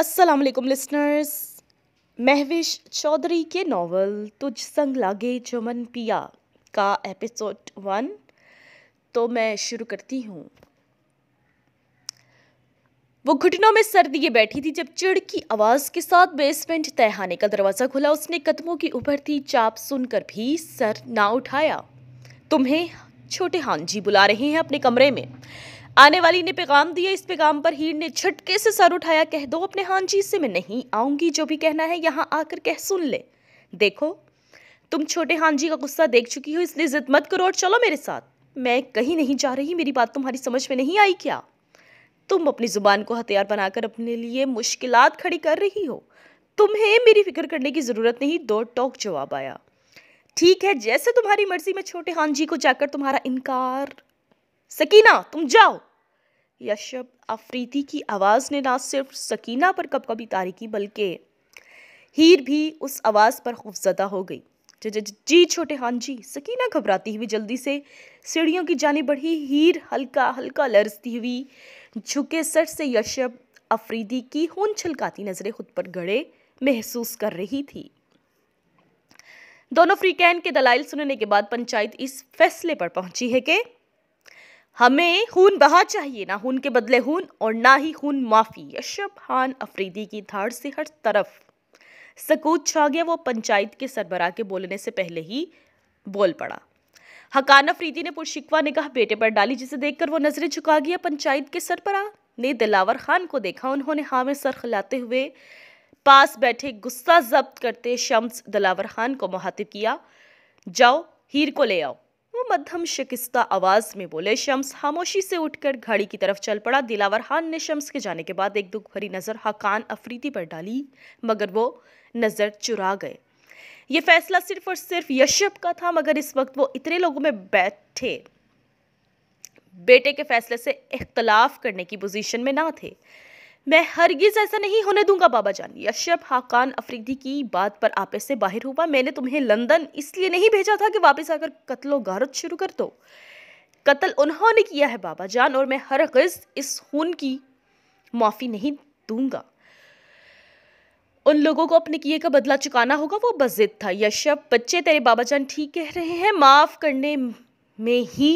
अस्सलाम वालेकुम लिसनर्स महविश चौधरी के नावल तुझ संग लागे चमन पिया का एपिसोड वन तो मैं शुरू करती हूँ वो घुटनों में सर दिए बैठी थी जब चिड़ की आवाज़ के साथ बेसमेंट तहखाने का दरवाज़ा खुला उसने कदमों की उभरती चाप सुनकर भी सर ना उठाया तुम्हें छोटे हांजी बुला रहे हैं अपने कमरे में आने वाली ने पैगाम दिया इस पैगाम पर हीर ने छटके से सर उठाया कह दो अपने हान जी से मैं नहीं आऊंगी जो भी कहना है यहाँ आकर कह सुन ले देखो तुम छोटे हान जी का गुस्सा देख चुकी हो इसलिए जिद मत करो और चलो मेरे साथ मैं कहीं नहीं जा रही मेरी बात तुम्हारी समझ में नहीं आई क्या तुम अपनी ज़ुबान को हथियार बनाकर अपने लिए मुश्किल खड़ी कर रही हो तुम्हें मेरी फिक्र करने की ज़रूरत नहीं दो टॉक जवाब आया ठीक है जैसे तुम्हारी मर्जी में छोटे हान जी को जाकर तुम्हारा इनकार सकीना तुम जाओ यशब अफरीदी की आवाज़ ने ना सिर्फ सकीना पर कब कभी की बल्कि हीर भी उस आवाज़ पर खूफजदा हो गई जी छोटे हान जी सकीना घबराती हुई जल्दी से सीढ़ियों की जानी बढ़ी हीर हल्का हल्का लरसती हुई झुके सर से यशब अफरीदी की खून छलकाती नज़रें खुद पर गड़े महसूस कर रही थी दोनों फ्रीकैन के दलाइल सुनने के बाद पंचायत इस फैसले पर पहुंची है कि हमें खून बहा चाहिए ना खून के बदले खून और ना ही खून माफ़ी यशब खान अफरीदी की धार से हर तरफ सकूत छा गया वो पंचायत के सरबराह के बोलने से पहले ही बोल पड़ा हकान अफरीदी ने पुरशिकवा ने कहा बेटे पर डाली जिसे देखकर वो नजरें झुका गया पंचायत के सरबरा ने दिलावर खान को देखा उन्होंने हाँ में सर खिलाते हुए पास बैठे गुस्सा जब्त करते शम्स दिलावर खान को मुहातिब किया जाओ हीर को ले आओ वो मध्यम शिकस्ता आवाज में बोले शम्स खामोशी से उठकर घड़ी की तरफ चल पड़ा दिलावर खान ने शम्स के जाने के बाद एक दुख भरी नज़र हकान अफरीदी पर डाली मगर वो नज़र चुरा गए ये फैसला सिर्फ और सिर्फ यशप का था मगर इस वक्त वो इतने लोगों में बैठे बेटे के फैसले से इख्तलाफ करने की पोजीशन में ना थे मैं हरगिज़ ऐसा नहीं होने दूंगा बाबा जान यशप हाकान अफरीदी की बात पर आपे से बाहर हुआ मैंने तुम्हें लंदन इसलिए नहीं भेजा था कि वापस आकर कत्लो गारत शुरू कर दो कत्ल उन्होंने किया है बाबा जान और मैं हर गज़ इस खून की माफ़ी नहीं दूंगा उन लोगों को अपने किए का बदला चुकाना होगा वो बजिद था यशप बच्चे तेरे बाबा जान ठीक कह रहे हैं माफ़ करने में ही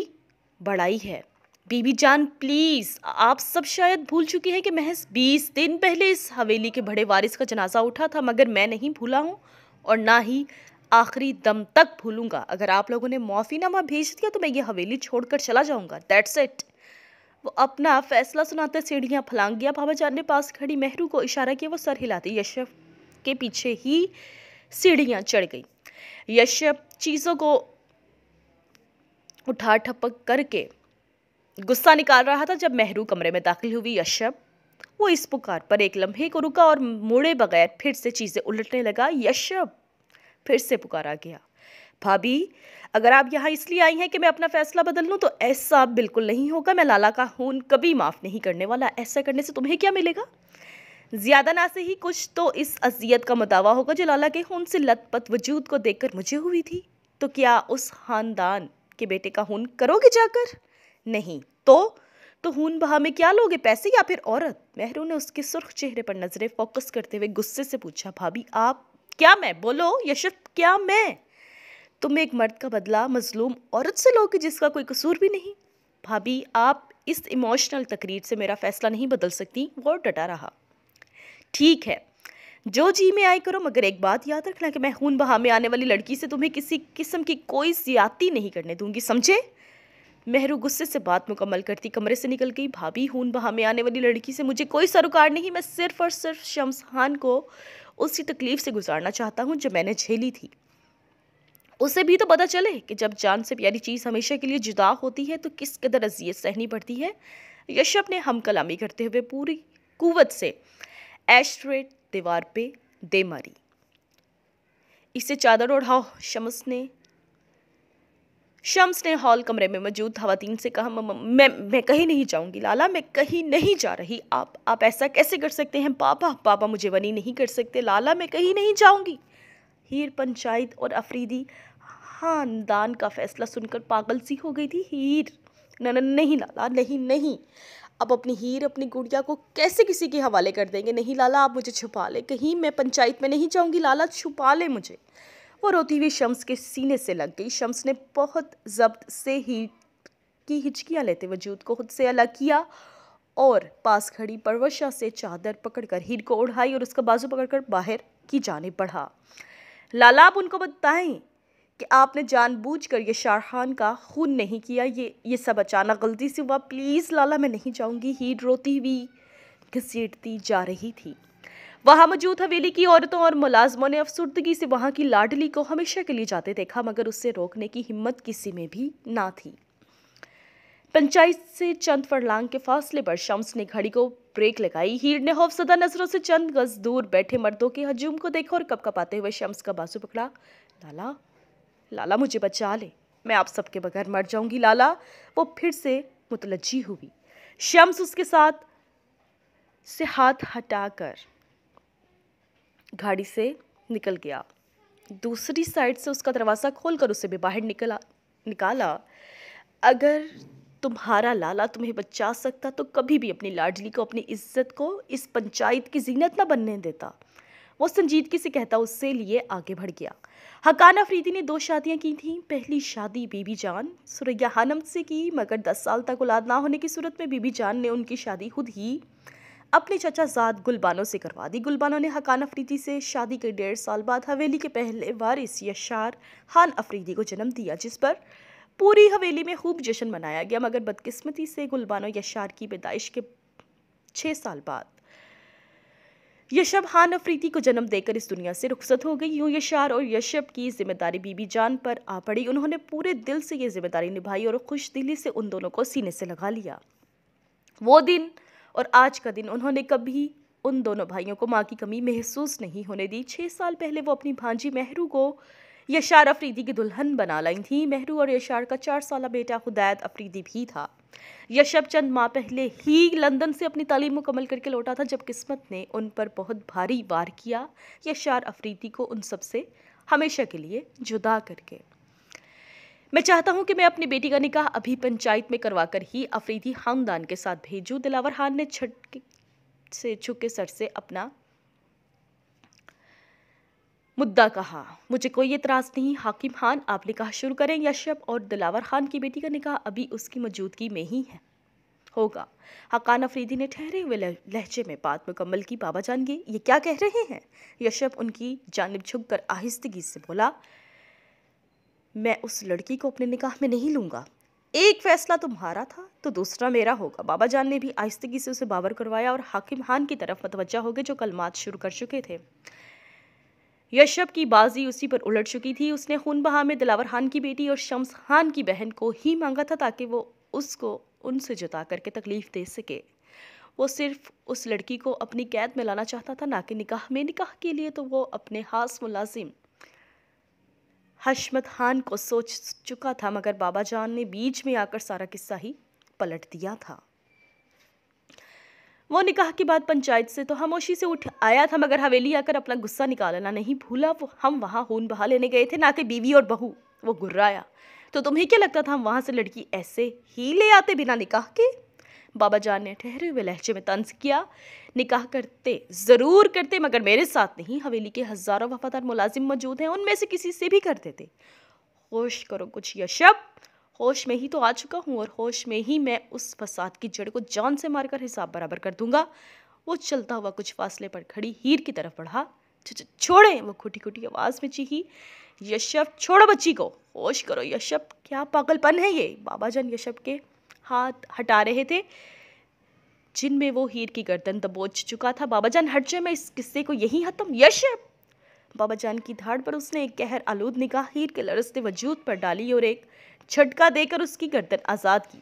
बड़ाई है बीबी जान प्लीज़ आप सब शायद भूल चुकी हैं कि महज बीस दिन पहले इस हवेली के बड़े वारिस का जनाजा उठा था मगर मैं नहीं भूला हूँ और ना ही आखिरी दम तक भूलूंगा अगर आप लोगों ने माफ़ीनामा भेज दिया तो मैं ये हवेली छोड़कर चला जाऊंगा दैट्स इट वो अपना फैसला सुनाते सीढ़ियाँ फलांग गया बाबा जान ने पास खड़ी मेहरू को इशारा किया वो सर हिलाती यशव के पीछे ही सीढ़ियाँ चढ़ गई यशव चीज़ों को उठा ठपक करके गुस्सा निकाल रहा था जब मेहरू कमरे में दाखिल हुई यशब वो इस पुकार पर एक लम्हे को रुका और मुड़े बगैर फिर से चीज़ें उलटने लगा यशब फिर से पुकारा गया भाभी अगर आप यहाँ इसलिए आई हैं कि मैं अपना फैसला बदल लूँ तो ऐसा बिल्कुल नहीं होगा मैं लाला का खून कभी माफ़ नहीं करने वाला ऐसा करने से तुम्हें क्या मिलेगा ज़्यादा ना से ही कुछ तो इस अजियत का मुतावा होगा जो लाला के खून से लतपत वजूद को देखकर मुझे हुई थी तो क्या उस खानदान के बेटे का खून करोगे जाकर नहीं तो तो हून बहा में क्या लोगे पैसे या फिर औरत मेहरू ने उसके सुर्ख चेहरे पर नजरें फोकस करते हुए गुस्से से पूछा भाभी आप क्या मैं बोलो यशरफ क्या मैं तुम तो एक मर्द का बदला मजलूम औरत से लोगे जिसका कोई कसूर भी नहीं भाभी आप इस इमोशनल तकरीर से मेरा फैसला नहीं बदल सकती वो डटा रहा ठीक है जो जी में आई करो मगर एक बात याद रखना कि मैं खून बहा में आने वाली लड़की से तुम्हें किसी किस्म की कोई ज्यादती नहीं करने दूंगी समझे मेहरू गुस्से से बात मुकम्मल करती कमरे से निकल गई भाभी हून बहा में आने वाली लड़की से मुझे कोई सरोकार नहीं मैं सिर्फ और सिर्फ शम्स खान को उसी तकलीफ़ से गुजारना चाहता हूँ जो मैंने झेली थी उसे भी तो पता चले कि जब जान से प्यारी चीज़ हमेशा के लिए जुदा होती है तो किस कदर अजियत सहनी पड़ती है यशप ने हम कलामी करते हुए पूरी कुवत से एस्ट्रेट दीवार पे दे मारी इसे चादर ओढ़ाओ शमस ने शम्स ने हॉल कमरे में मौजूद खातन से कहा मैं मैं कहीं नहीं जाऊंगी लाला मैं कहीं नहीं जा रही आप आप ऐसा कैसे कर सकते हैं पापा पापा मुझे वनी नहीं कर सकते लाला मैं कहीं नहीं जाऊंगी हीर पंचायत और अफरीदी खानदान का फैसला सुनकर पागल सी हो गई थी हीर न नहीं लाला नहीं नहीं अब अपनी हीर अपनी गुड़िया को कैसे किसी के हवाले कर देंगे नहीं लाला आप मुझे छुपा ले कहीं मैं पंचायत में नहीं जाऊँगी लाला छुपा ले मुझे वो रोती हुई शम्स के सीने से लग गई शम्स ने बहुत जब्त से ही की हिचकियाँ लेते वजूद को खुद से अलग किया और पास खड़ी परवशा से चादर पकड़कर हीर को उड़ाई और उसका बाजू पकड़कर बाहर की जाने बढ़ा लाला आप उनको बताएं कि आपने जानबूझकर ये शाहखान का खून नहीं किया ये ये सब अचानक गलती से हुआ प्लीज़ लाला मैं नहीं जाऊंगी हीर रोती हुई घसीटती जा रही थी वहां मौजूद हवेली की औरतों और मुलाजमों ने अफसुर्दगी से वहां की लाडली को हमेशा के लिए जाते देखा मगर उससे रोकने की हिम्मत किसी में भी ना थी पंचायत से चंद फरलांग के फासले पर शम्स ने घड़ी को ब्रेक लगाई हीर ने खौफसदा नजरों से चंद गज दूर बैठे मर्दों के हजूम को देखा और कप कपाते हुए शम्स का बाजू पकड़ा लाला लाला मुझे बचा ले मैं आप सबके बगैर मर जाऊंगी लाला वो फिर से मुतलजी हुई शम्स उसके साथ से हाथ हटाकर गाड़ी से निकल गया दूसरी साइड से उसका दरवाज़ा खोल कर उसे भी बाहर निकला निकाला अगर तुम्हारा लाला तुम्हें बचा सकता तो कभी भी अपनी लाडली को अपनी इज्जत को इस पंचायत की जीनत ना बनने देता वो संजीदगी से कहता उससे लिए आगे बढ़ गया हकान अफरीदी ने दो शादियां की थीं पहली शादी बीबी जान सुरैया हानम से की मगर दस साल तक औलाद ना होने की सूरत में बीबी जान ने उनकी शादी खुद ही अपने चचाजाद गुलबानों से करवा दी गुलबानों ने हकान अफरीदी से शादी के डेढ़ साल बाद हवेली के पहले वारिस यशार हान अफरीदी को जन्म दिया जिस पर पूरी हवेली में खूब जश्न मनाया गया मगर बदकिस्मती से गुलबानो यशार की पैदाइश के छः साल बाद यशब हान अफरीदी को जन्म देकर इस दुनिया से रुखसत हो गई यूँ यशार और यशब की जिम्मेदारी बीबी जान पर आ पड़ी उन्होंने पूरे दिल से ये जिम्मेदारी निभाई और खुश दिली से उन दोनों को सीने से लगा लिया वो दिन और आज का दिन उन्होंने कभी उन दोनों भाइयों को माँ की कमी महसूस नहीं होने दी छः साल पहले वो अपनी भांजी मेहरू को यशार अफरीदी की दुल्हन बना लाई थी मेहरू और यशार का चार साल बेटा खुदैत अफरीदी भी था यशब चंद माह पहले ही लंदन से अपनी तालीम मुकम्मल करके लौटा था जब किस्मत ने उन पर बहुत भारी वार किया यशार अफरीदी को उन सब से हमेशा के लिए जुदा करके मैं चाहता हूं कि मैं अपनी बेटी का निकाह अभी पंचायत में करवाकर ही अफरीदी खानदान के साथ भेजूं दिलावर खान ने छटके से छुके सर से अपना मुद्दा कहा मुझे कोई एतराज़ नहीं हाकिम खान आप निकाह शुरू करें यशप और दिलावर खान की बेटी का निकाह अभी उसकी मौजूदगी में ही है होगा हकान अफरीदी ने ठहरे हुए लहजे में बात मुकम्मल की बाबा जानिए ये क्या कह रहे हैं यशप उनकी जानब झुक कर आहिस्तगी से बोला मैं उस लड़की को अपने निकाह में नहीं लूँगा एक फैसला तुम्हारा था तो दूसरा मेरा होगा बाबा जान ने भी आहिस्तगी से उसे बाबर करवाया और हाकिम खान की तरफ मतवजा हो गए जो कलमात शुरू कर चुके थे यशप की बाजी उसी पर उलट चुकी थी उसने खून बहा में दिलावर खान की बेटी और शम्स खान की बहन को ही मांगा था ताकि वो उसको उनसे जुता करके तकलीफ़ दे सके वो सिर्फ उस लड़की को अपनी कैद में लाना चाहता था ना कि निकाह में निकाह के लिए तो वो अपने हास मुलाजिम हशमत खान को सोच चुका था मगर बाबा जान ने बीच में आकर सारा किस्सा ही पलट दिया था वो निकाह की बात पंचायत से तो हमोशी से उठ आया था मगर हवेली आकर अपना गुस्सा निकालना नहीं भूला वो हम वहाँ खून बहा लेने गए थे ना कि बीवी और बहू वो गुर्राया तो तुम्हें क्या लगता था हम वहाँ से लड़की ऐसे ही ले आते बिना निकाह के बाबा जान ने ठहरे हुए लहजे में तंज किया निकाह करते ज़रूर करते मगर मेरे साथ नहीं हवेली के हज़ारों वफादार मुलाजिम मौजूद हैं उनमें से किसी से भी कर देते होश करो कुछ यशब होश में ही तो आ चुका हूँ और होश में ही मैं उस फसाद की जड़ को जान से मारकर हिसाब बराबर कर दूंगा वो चलता हुआ कुछ फासले पर खड़ी हीर की तरफ बढ़ा छोड़े वो खुटी खुटी आवाज़ में चीखी यशप छोड़ो बच्ची को होश करो यशब क्या पागलपन है ये बाबा जान यशब के हाथ हटा रहे थे जिनमें वो हीर की गर्दन दबोच चुका था बाबा जान हट जाए मैं इस किस्से को यही खत्म यश बाबा जान की धाड़ पर उसने एक गहर आलूद निकाह हीर के लड़सते वजूद पर डाली और एक झटका देकर उसकी गर्दन आज़ाद की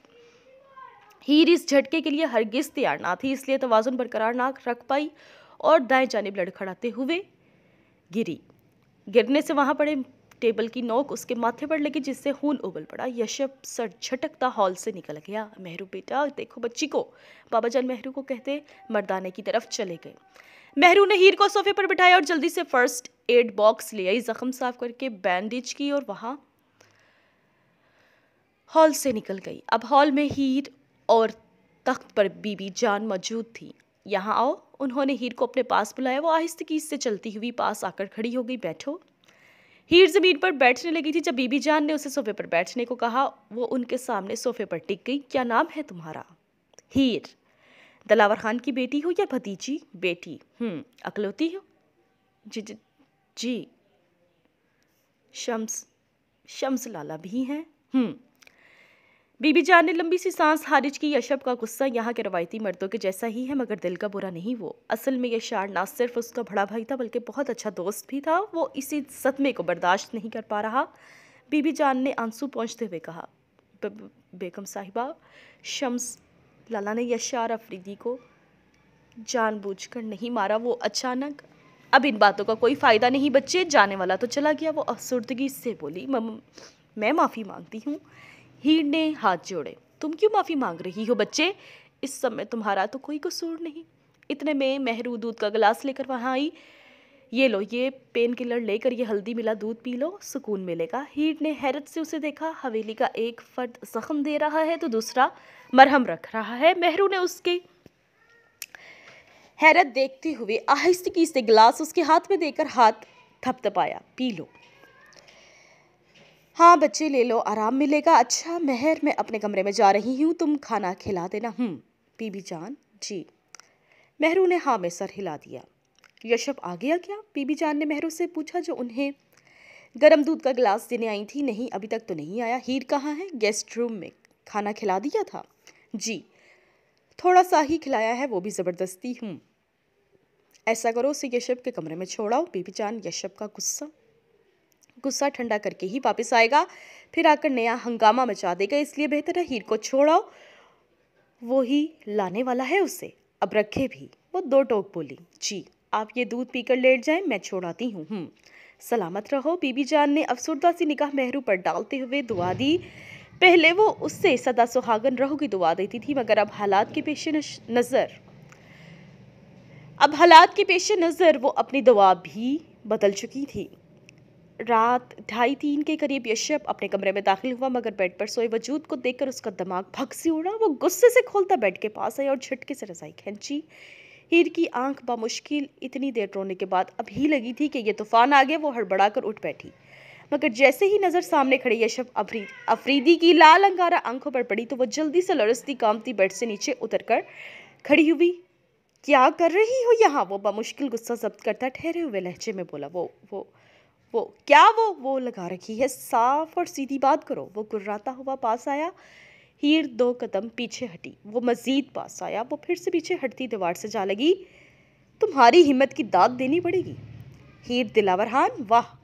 हीर इस झटके के लिए हरगिज तैयार ना थी इसलिए तोज़ुन बरकरार ना रख पाई और दाएं जानब लड़खड़ाते हुए गिरी गिरने से वहाँ पड़े टेबल की नोक उसके माथे पर लगी जिससे खून उबल पड़ा यशप सर झटकता हॉल से निकल गया मेहरू बेटा देखो बच्ची को बाबा जान मेहरू को कहते मर्दाने की तरफ चले गए मेहरू ने हीर को सोफे पर बिठाया और जल्दी से फर्स्ट एड बॉक्स ले आई जख्म साफ करके बैंडेज की और वहाँ हॉल से निकल गई अब हॉल में हीर और तख्त पर बीबी जान मौजूद थी यहाँ आओ उन्होंने हीर को अपने पास बुलाया वो आहिस्तगी से चलती हुई पास आकर खड़ी हो गई बैठो हीर ज़मीन पर बैठने लगी थी जब बीबी जान ने उसे सोफे पर बैठने को कहा वो उनके सामने सोफे पर टिक गई क्या नाम है तुम्हारा हीर दलावर खान की बेटी हो या भतीजी बेटी हम्म, अकलौती हो जी जी जी शम्स शम्स लाला भी हैं हम्म। बीबी जान ने लंबी सी सांस खारिज की यशब का गुस्सा यहाँ के रवायती मर्दों के जैसा ही है मगर दिल का बुरा नहीं वो असल में ये शार ना सिर्फ उसका बड़ा भाई था बल्कि बहुत अच्छा दोस्त भी था वो इसी सदमे को बर्दाश्त नहीं कर पा रहा बीबी जान ने आंसू पहुँचते हुए कहा बेगम साहिबा शम्स लाला ने यशार अफरीदी को जानबूझकर नहीं मारा वो अचानक अब इन बातों का कोई फ़ायदा नहीं बच्चे जाने वाला तो चला गया वो अफसुर्दगी से बोली मैं माफ़ी मांगती हूँ हीर ने हाथ जोड़े तुम क्यों माफ़ी मांग रही हो बच्चे इस समय तुम्हारा तो कोई कसूर नहीं इतने में मेहरू दूध का गिलास लेकर वहाँ आई ये लो ये पेन किलर लेकर ये हल्दी मिला दूध पी लो सुकून मिलेगा हीट ने हैरत से उसे देखा हवेली का एक फर्द जख्म दे रहा है तो दूसरा मरहम रख रहा है मेहरू ने उसके हैरत देखते हुए आहिस्तगी से गिलास उसके हाथ में देकर हाथ थपथपाया पी लो हाँ बच्चे ले लो आराम मिलेगा अच्छा महर मैं अपने कमरे में जा रही हूँ तुम खाना खिला देना हूँ हम्म, बीबी जान जी मेहरू ने हाँ में सर हिला दिया यशप आ गया क्या बीबी जान ने मेहरू से पूछा जो उन्हें गरम दूध का गिलास देने आई थी नहीं अभी तक तो नहीं आया हीर कहाँ है गेस्ट रूम में खाना खिला दिया था जी थोड़ा सा ही खिलाया है वो भी ज़बरदस्ती हूँ हम्म। ऐसा करो उसे यशप के कमरे में छोड़ाओ बीबी जान यशप का गुस्सा गुस्सा ठंडा करके ही वापस आएगा फिर आकर नया हंगामा मचा देगा इसलिए बेहतर है हीर को छोड़ाओ वो ही लाने वाला है उसे अब रखे भी वो दो टोक बोली जी आप ये दूध पीकर लेट जाएं मैं छोड़ाती हूँ हम्म। सलामत रहो बीबी जान ने अफसरदा सी निकाह मेहरू पर डालते हुए दुआ दी पहले वो उससे सदा सुहागन रहो की दुआ देती थी मगर अब हालात के पेश नज़र अब हालात के पेश नज़र वो अपनी दुआ भी बदल चुकी थी रात ढाई तीन के करीब यशप अपने कमरे में दाखिल हुआ मगर बेड पर सोए वजूद को देखकर उसका दिमाग भग सी उड़ा वो गुस्से से खोलता बेड के पास आया और झटके से रजाई खींची हीर की आंख बामुश्किल इतनी देर रोने के बाद अभी लगी थी कि ये तूफान आ गया वो हड़बड़ा कर उठ बैठी मगर जैसे ही नज़र सामने खड़े यशप अफरी अफरीदी की लाल अंगारा आंखों पर पड़ी तो वह जल्दी से लड़सती कामती बेड से नीचे उतर कर खड़ी हुई क्या कर रही हो यहाँ वो बामुश्किल गुस्सा जब्त करता ठहरे हुए लहजे में बोला वो वो वो क्या वो वो लगा रखी है साफ और सीधी बात करो वो गुर्राता हुआ पास आया हीर दो कदम पीछे हटी वो मज़ीद पास आया वो फिर से पीछे हटती दीवार से जा लगी तुम्हारी हिम्मत की दाद देनी पड़ेगी हीर दिलावर हान वाह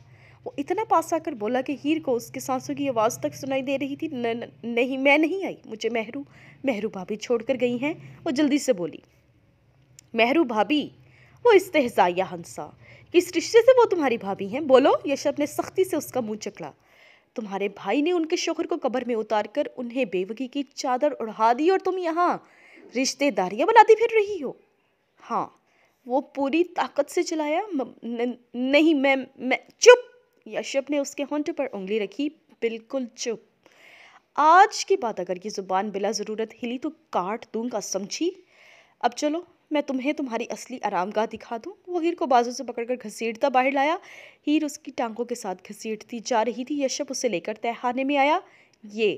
वो इतना पास आकर बोला कि हीर को उसके सांसों की आवाज़ तक सुनाई दे रही थी न, न, नहीं मैं नहीं आई मुझे मेहरू मेहरू भाभी छोड़ कर गई हैं वो जल्दी से बोली मेहरू भाभी वो इस्तेजाया हंसा किस रिश्ते से वो तुम्हारी भाभी हैं बोलो यशब ने सख्ती से उसका मुंह चकला तुम्हारे भाई ने उनके शोहर को कब्र में उतार कर उन्हें बेवगी की चादर उड़ा दी और तुम यहाँ रिश्तेदारियाँ बनाती फिर रही हो हाँ वो पूरी ताकत से चलाया नहीं मैं मैं चुप यशब ने उसके होंठ पर उंगली रखी बिल्कुल चुप आज के बाद अगर ये ज़ुबान बिला ज़रूरत हिली तो काट दूंगा समझी अब चलो मैं तुम्हें तुम्हारी असली आरामगाह दिखा दूँ वो हीर को बाजू से पकड़कर घसीटता बाहर लाया हीर उसकी टांगों के साथ घसीटती जा रही थी यशप उसे लेकर तहखाने में आया ये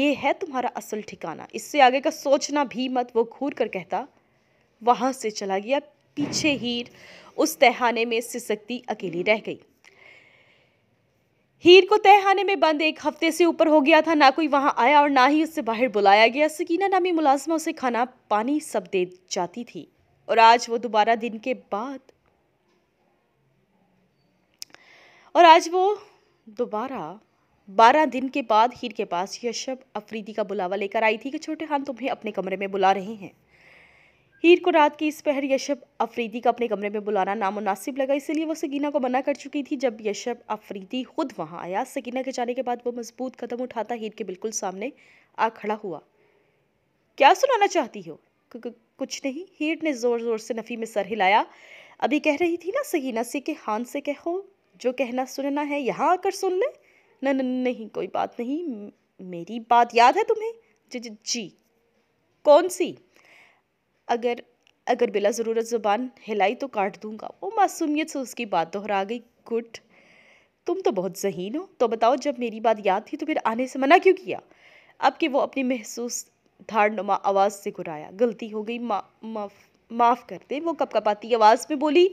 ये है तुम्हारा असल ठिकाना इससे आगे का सोचना भी मत वो घूर कर कहता वहाँ से चला गया पीछे हीर उस तहखाने में सिसकती अकेली रह गई हीर को तहखाने में बंद एक हफ्ते से ऊपर हो गया था ना कोई वहां आया और ना ही उससे बाहर बुलाया गया सकीना नामी मुलाजमा उसे खाना पानी सब दे जाती थी और आज वो दोबारा दिन के बाद और आज वो दोबारा बारह दिन के बाद हीर के पास यशब अफरीदी का बुलावा लेकर आई थी कि छोटे खान तुम्हें अपने कमरे में बुला रहे हैं हीर को रात की इस पहर यशब अफरीदी का अपने कमरे में बुलाना नामुनासिब लगा इसलिए वो सगीना को मना कर चुकी थी जब यशब अफरीदी खुद वहाँ आया सगीना के जाने के बाद वो मजबूत कदम उठाता हीर के बिल्कुल सामने आ खड़ा हुआ क्या सुनाना चाहती हो कुछ नहीं हीर ने ज़ोर ज़ोर से नफ़ी में सर हिलाया अभी कह रही थी ना सगीना से कि हान से कहो जो कहना सुनना है यहाँ आकर सुन ले न नहीं कोई बात नहीं मेरी बात याद है तुम्हें जी कौन सी अगर अगर बिला ज़रूरत ज़ुबान हिलाई तो काट दूंगा वो मासूमियत से उसकी बात दोहरा गई गुड तुम तो बहुत जहीन हो तो बताओ जब मेरी बात याद थी तो फिर आने से मना क्यों किया अब कि वो अपनी महसूस धारनुमा आवाज़ से घुराया गलती हो गई माफ माफ़ कर दे वो कपकपाती आवाज़ में बोली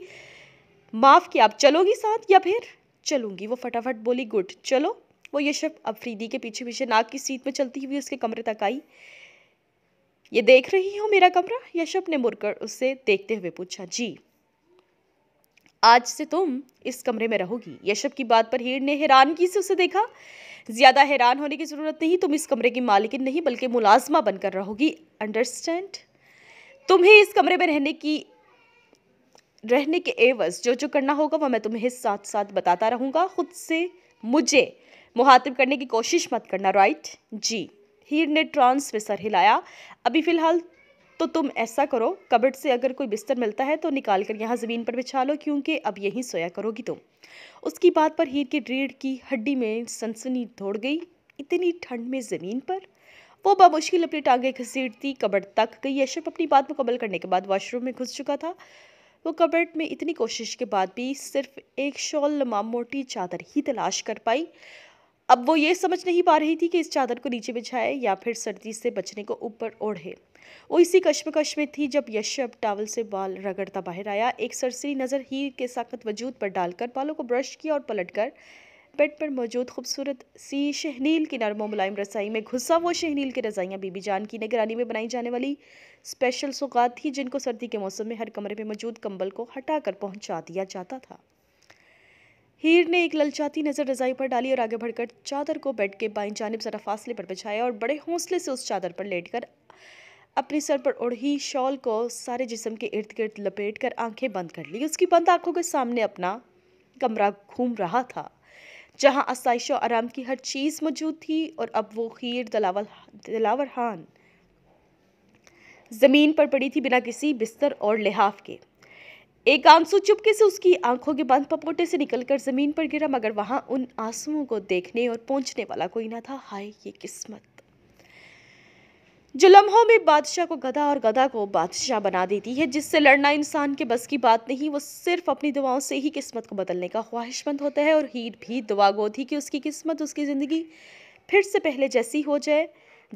माफ़ किया आप चलोगी साथ या फिर चलूँगी वो फटाफट बोली गुड चलो वो यशफ अफरीदी के पीछे पीछे नाक की सीट में चलती हुई उसके कमरे तक आई ये देख रही हो मेरा कमरा यशप ने मुड़कर उससे देखते हुए पूछा जी आज से तुम इस कमरे में रहोगी यशप की बात पर हीर ने हैरानगी से उसे देखा ज़्यादा हैरान होने की ज़रूरत नहीं तुम इस कमरे की मालिकिन नहीं बल्कि मुलाजमा बनकर रहोगी अंडरस्टैंड तुम्हें इस कमरे में रहने की रहने के एवज जो जो करना होगा वह मैं तुम्हें साथ साथ बताता रहूंगा खुद से मुझे मुहातिब करने की कोशिश मत करना राइट जी हीर ने ट्रांस में सर हिलाया अभी फ़िलहाल तो तुम ऐसा करो कबड से अगर कोई बिस्तर मिलता है तो निकाल कर यहाँ ज़मीन पर बिछा लो क्योंकि अब यहीं सोया करोगी तुम उसकी बात पर हीर की रीढ़ की हड्डी में सनसनी दौड़ गई इतनी ठंड में ज़मीन पर वो बामुश्किल अपनी टांगें घसीटती कबट तक गई यशप अपनी बात मुकम्मल करने के बाद वॉशरूम में घुस चुका था वो कबड में इतनी कोशिश के बाद भी सिर्फ एक शॉल लमाम मोटी चादर ही तलाश कर पाई अब वो ये समझ नहीं पा रही थी कि इस चादर को नीचे बिछाए या फिर सर्दी से बचने को ऊपर ओढ़े वो इसी कश्मकश में थी जब यशप टावल से बाल रगड़ता बाहर आया एक सरसरी नज़र हीर के साखत वजूद पर डालकर बालों को ब्रश किया और पलट कर बेड पर मौजूद खूबसूरत सी शहनील की नरमो मुलायम रसाई में घुसा वो शहनील की रजाइयाँ बीबी जान की निगरानी में बनाई जाने वाली स्पेशल सौगात थी जिनको सर्दी के मौसम में हर कमरे में मौजूद कंबल को हटा कर पहुँचा दिया जाता था हीर ने एक ललचाती नज़र रजाई पर डाली और आगे बढ़कर चादर को बेड के बाई जानब ज़रा फासले पर बिछाया और बड़े हौसले से उस चादर पर लेटकर अपने सर पर ओढ़ी शॉल को सारे जिसम के इर्द गिर्द लपेट कर आंखें बंद कर ली उसकी बंद आंखों के सामने अपना कमरा घूम रहा था जहाँ आसाइश और आराम की हर चीज़ मौजूद थी और अब वो खीर दलावर दिलावर खान ज़मीन पर पड़ी थी बिना किसी बिस्तर और लिहाफ के एक आंसू चुपके से उसकी आंखों के बंद पपोटे से निकलकर जमीन पर गिरा मगर वहां उन आंसुओं को देखने और पहुंचने वाला कोई ना था हाय ये किस्मत जो लम्हों में बादशाह को गधा और गधा को बादशाह बना देती है जिससे लड़ना इंसान के बस की बात नहीं वो सिर्फ अपनी दुआओं से ही किस्मत को बदलने का ख्वाहिशमंद होता है और हीर भी दुआ गो थी कि उसकी किस्मत उसकी ज़िंदगी फिर से पहले जैसी हो जाए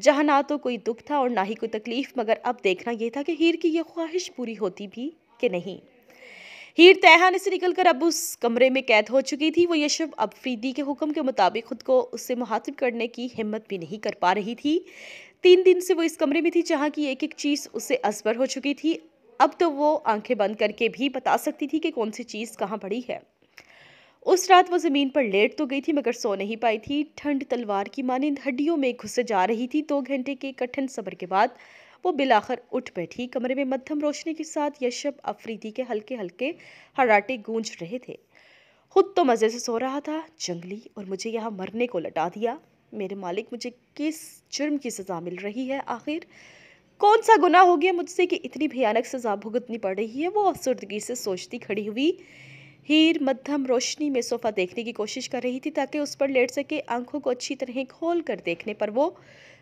जहाँ ना तो कोई दुख था और ना ही कोई तकलीफ़ मगर अब देखना यह था कि हीर की यह ख्वाहिश पूरी होती भी कि नहीं हीर तैहान से निकलकर अब उस कमरे में कैद हो चुकी थी वो यशब अफरीदी के हुक्म के मुताबिक खुद को उससे मुहातिब करने की हिम्मत भी नहीं कर पा रही थी तीन दिन से वो इस कमरे में थी जहाँ की एक एक चीज़ उससे असबर हो चुकी थी अब तो वो आंखें बंद करके भी बता सकती थी कि कौन सी चीज़ कहाँ पड़ी है उस रात वो ज़मीन पर लेट तो गई थी मगर सो नहीं पाई थी ठंड तलवार की माने हड्डियों में घुसे जा रही थी दो तो घंटे के कठिन सबर के बाद वो बिलाखर उठ बैठी कमरे में मध्यम रोशनी के साथ यशब अफरीदी के हल्के हल्के हराटे गूंज रहे थे खुद तो मज़े से सो रहा था जंगली और मुझे यहाँ मरने को लटा दिया मेरे मालिक मुझे किस जुर्म की सज़ा मिल रही है आखिर कौन सा गुना हो गया मुझसे कि इतनी भयानक सज़ा भुगतनी पड़ रही है वो अफसरदगी से सोचती खड़ी हुई हीर मध्यम रोशनी में सोफ़ा देखने की कोशिश कर रही थी ताकि उस पर लेट सके आंखों को अच्छी तरह खोल कर देखने पर वो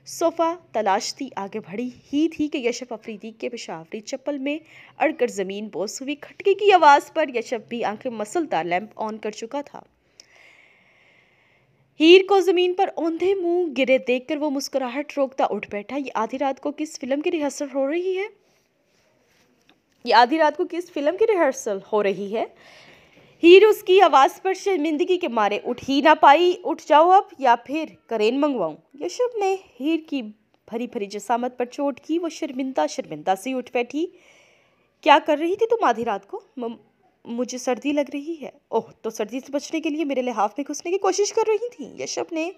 सोफ़ा तलाशती आगे बढ़ी ही थी कि यशब अफरीदी के पेशावरी चप्पल में अड़कर ज़मीन बोस हुई खटके की आवाज़ पर यशब भी आंखें मसलदार लैंप ऑन कर चुका था हीर को ज़मीन पर औंधे मुंह गिरे देखकर वो मुस्कुराहट रोकता उठ बैठा ये आधी रात को किस फिल्म की रिहर्सल हो रही है ये आधी रात को किस फिल्म की रिहर्सल हो रही है हीर उसकी आवाज़ पर शर्मिंदगी के मारे उठ ही ना पाई उठ जाओ अब या फिर करेन मंगवाऊं यशब ने हीर की भरी भरी जसामत पर चोट की वो शर्मिंदा शर्मिंदा से उठ बैठी क्या कर रही थी तुम आधी रात को मुझे सर्दी लग रही है ओह तो सर्दी से बचने के लिए मेरे लिहाफ में घुसने की कोशिश कर रही थी यशव ने